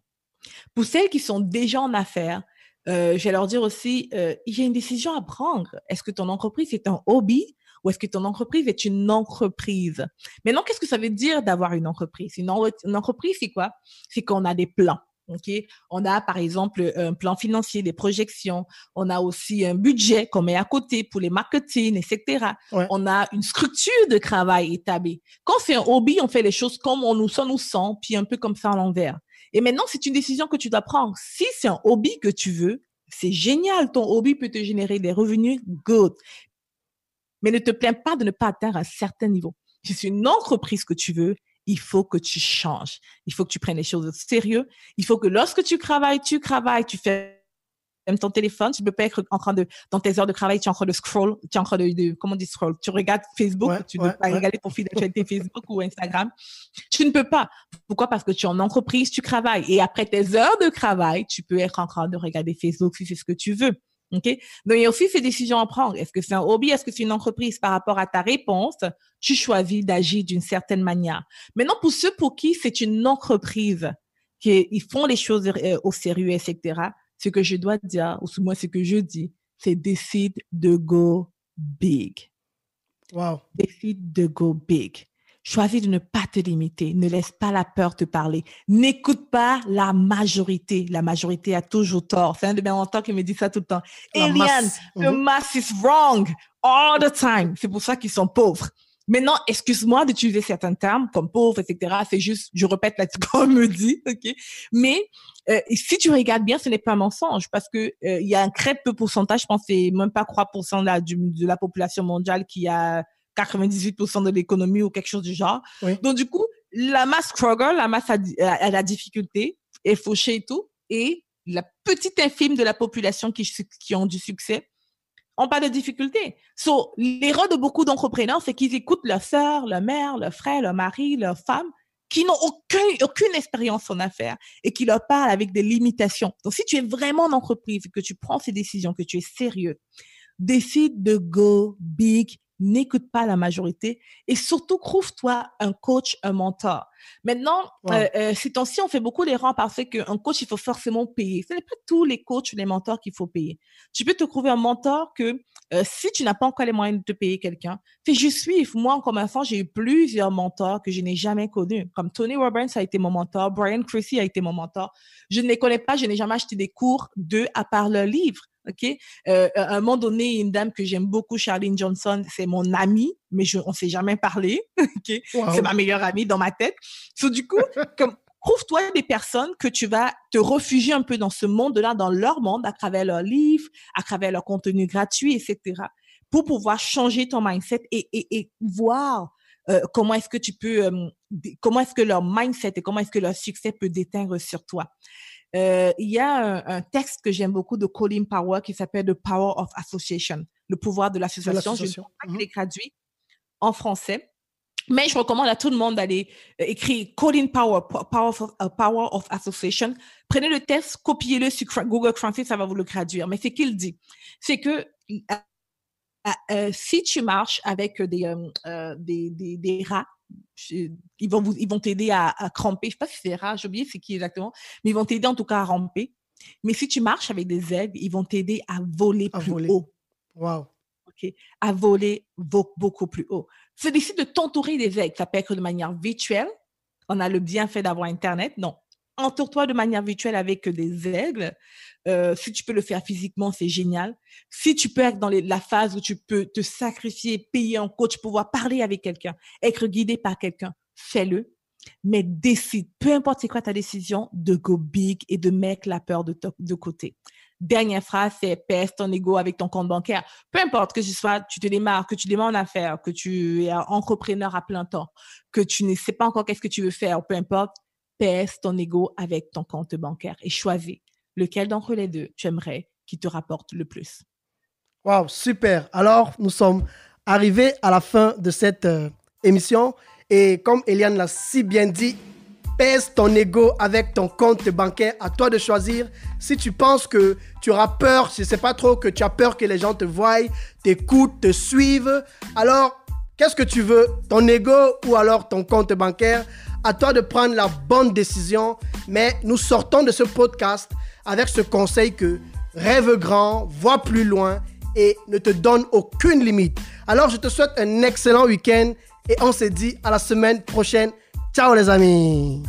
Pour celles qui sont déjà en affaires, euh, je vais leur dire aussi, euh, il y une décision à prendre. Est-ce que ton entreprise est un hobby ou est-ce que ton entreprise est une entreprise? Maintenant, qu'est-ce que ça veut dire d'avoir une entreprise? Une, entreprise, c'est quoi? C'est qu'on a des plans. On a par exemple un plan financier, des projections. On a aussi un budget qu'on met à côté pour les marketing, etc. On a une structure de travail établie. Quand c'est un hobby, on fait les choses comme on nous sent, nous sent, puis un peu comme ça à l'envers. Et maintenant, c'est une décision que tu dois prendre. Si c'est un hobby que tu veux, c'est génial, ton hobby peut te générer des revenus, good mais ne te plains pas de ne pas atteindre un certain niveau. Si c'est une entreprise que tu veux, il faut que tu changes. Il faut que tu prennes les choses au sérieux. Il faut que lorsque tu travailles, tu travailles, tu fais même ton téléphone. Tu ne peux pas être en train de, dans tes heures de travail, tu es en train de scroll, tu es en train de, comment on dit scroll? Tu regardes Facebook, tu ne peux pas regarder ton fil (laughs) Facebook ou Instagram. Tu ne peux pas. Pourquoi? Parce que tu es en entreprise, tu travailles. Et après tes heures de travail, tu peux être en train de regarder Facebook si c'est ce que tu veux. Donc, il y a aussi ces décisions à prendre. Est-ce que c'est un hobby? Est-ce que c'est une entreprise? Par rapport à ta réponse, tu choisis d'agir d'une certaine manière. Maintenant, pour ceux pour qui c'est une entreprise, qu'ils ils font les choses euh, au sérieux, etc., ce que je dois dire, ou moi, ce que je dis, c'est décide de go big. Wow. Décide de go big. Choisis de ne pas te limiter. Ne laisse pas la peur te parler. N'écoute pas la majorité. La majorité a toujours tort. C'est un de mes mentors qui me dit ça tout le temps. Eliane, the mhm. mass is wrong all the time. C'est pour ça qu'ils sont pauvres. Maintenant, excuse-moi d'utiliser certains termes comme pauvre, etc. C'est juste, je répète là (laughs) qu'on me dit, ok. Mais euh, si tu regardes bien, ce n'est pas un mensonge parce que euh, il y a un très peu pourcentage, je pense, c'est même pas 3% de de la population mondiale qui a 98% de l'économie ou quelque chose du genre. Donc, du coup, la masse struggle, la masse a, a, la difficulté, est fauchée et tout. Et la petite infime de la population qui, qui ont du succès ont pas de difficulté. So, l'erreur de beaucoup d'entrepreneurs, c'est qu'ils écoutent leur sœur, leur mère, leur frère, leur mari, leur femme, qui n'ont aucune, aucune expérience en affaires et qui leur parlent avec des limitations. Donc, si tu es vraiment en entreprise, que tu prends ces décisions, que tu es sérieux, décide de go big n'écoute pas la majorité et surtout trouve-toi un coach, un mentor. Maintenant, euh, euh, ces temps-ci, on fait beaucoup d'erreurs parce qu'un coach, il faut forcément payer. Ce n'est pas tous les coachs les mentors qu'il faut payer. Tu peux te trouver un mentor que euh, si tu n'as pas encore les moyens de te payer quelqu'un, fais juste suivre. Moi, en commençant, j'ai eu plusieurs mentors que je n'ai jamais connus, comme Tony Robbins a été mon mentor, Brian Chrissy a été mon mentor. Je ne les connais pas, je n'ai jamais acheté des cours d'eux à part leurs livres. OK euh, À un moment donné, une dame que j'aime beaucoup, Charlene Johnson, c'est mon amie, mais je, on ne s'est jamais parlé. (laughs) OK C'est ma meilleure amie dans ma tête. So, du coup, (laughs) comme, trouve-toi des personnes que tu vas te refugier un peu dans ce monde-là, dans leur monde, à travers leurs livres, à travers leur contenu gratuit, etc., pour pouvoir changer ton mindset et, voir euh, comment est-ce que tu peux, euh, comment est-ce que leur mindset et comment est-ce que leur succès peut déteindre sur toi. Euh, il y a un, texte que j'aime beaucoup de Colin Power qui s'appelle The Power of Association, le pouvoir de l'association. Je ne sais pas qu'il mhm. est traduit en français. Mais je recommande à tout le monde d'aller euh, écrire Colin Power, euh, Power of, Association. Prenez le texte, copiez-le sur Google Translate, ça va vous le traduire. Mais ce qu'il dit, c'est que si tu marches avec des, des, des, rats, ils vont vous, ils vont t'aider à, à cramper. Je sais pas si c'est rare, j'ai oublié c'est qui exactement, mais ils vont t'aider en tout cas à ramper. Mais si tu marches avec des aigles ils vont t'aider à voler plus haut. Wow. À voler beaucoup plus haut. c'est décider de t'entourer des aigles Ça peut être de manière virtuelle. On a le bienfait d'avoir Internet. Non, entoure-toi de manière virtuelle avec euh, des aigles. Euh, si tu peux le faire physiquement, c'est génial. Si tu peux être dans la phase où tu peux te sacrifier, payer un coach, pouvoir parler avec quelqu'un, être guidé par quelqu'un, fais-le. Mais décide, peu importe c'est quoi ta décision, de go big et de mettre la peur de, de côté. Dernière phrase, c'est pèse ton ego avec ton compte bancaire. Peu importe que ce soit, tu te démarres, que tu démarres en affaires, que tu es entrepreneur à plein temps, que tu ne sais pas encore qu'est-ce que tu veux faire, peu importe, pèse ton ego avec ton compte bancaire et choisis lequel d'entre les deux tu aimerais qui te rapporte le plus. Wow, super. Alors, nous sommes arrivés à la fin de cette euh, émission. Et comme Eliane l'a si bien dit, pèse ton ego avec ton compte bancaire. À toi de choisir. Si tu penses que tu auras peur, si ne pas trop, que tu as peur que les gens te voient, t'écoutent, te suivent, alors qu'est-ce que tu veux Ton ego ou alors ton compte bancaire à toi de prendre la bonne décision. Mais nous sortons de ce podcast avec ce conseil que rêve grand, vois plus loin et ne te donne aucune limite. Alors je te souhaite un excellent week-end et on se dit à la semaine prochaine. Ciao les amis.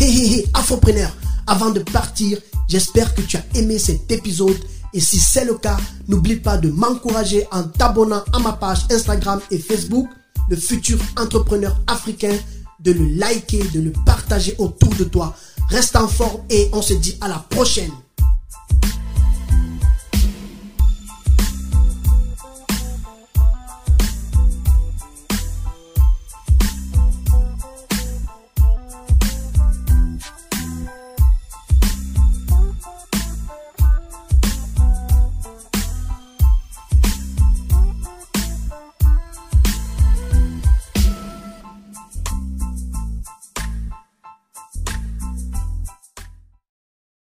Hé hé hé, Afropreneur, avant de partir, j'espère que tu as aimé cet épisode. Et si c'est le cas, n'oublie pas de m'encourager en t'abonnant à ma page Instagram et Facebook, le futur entrepreneur africain de le liker, de le partager autour de toi. Reste en forme et on se dit à la prochaine.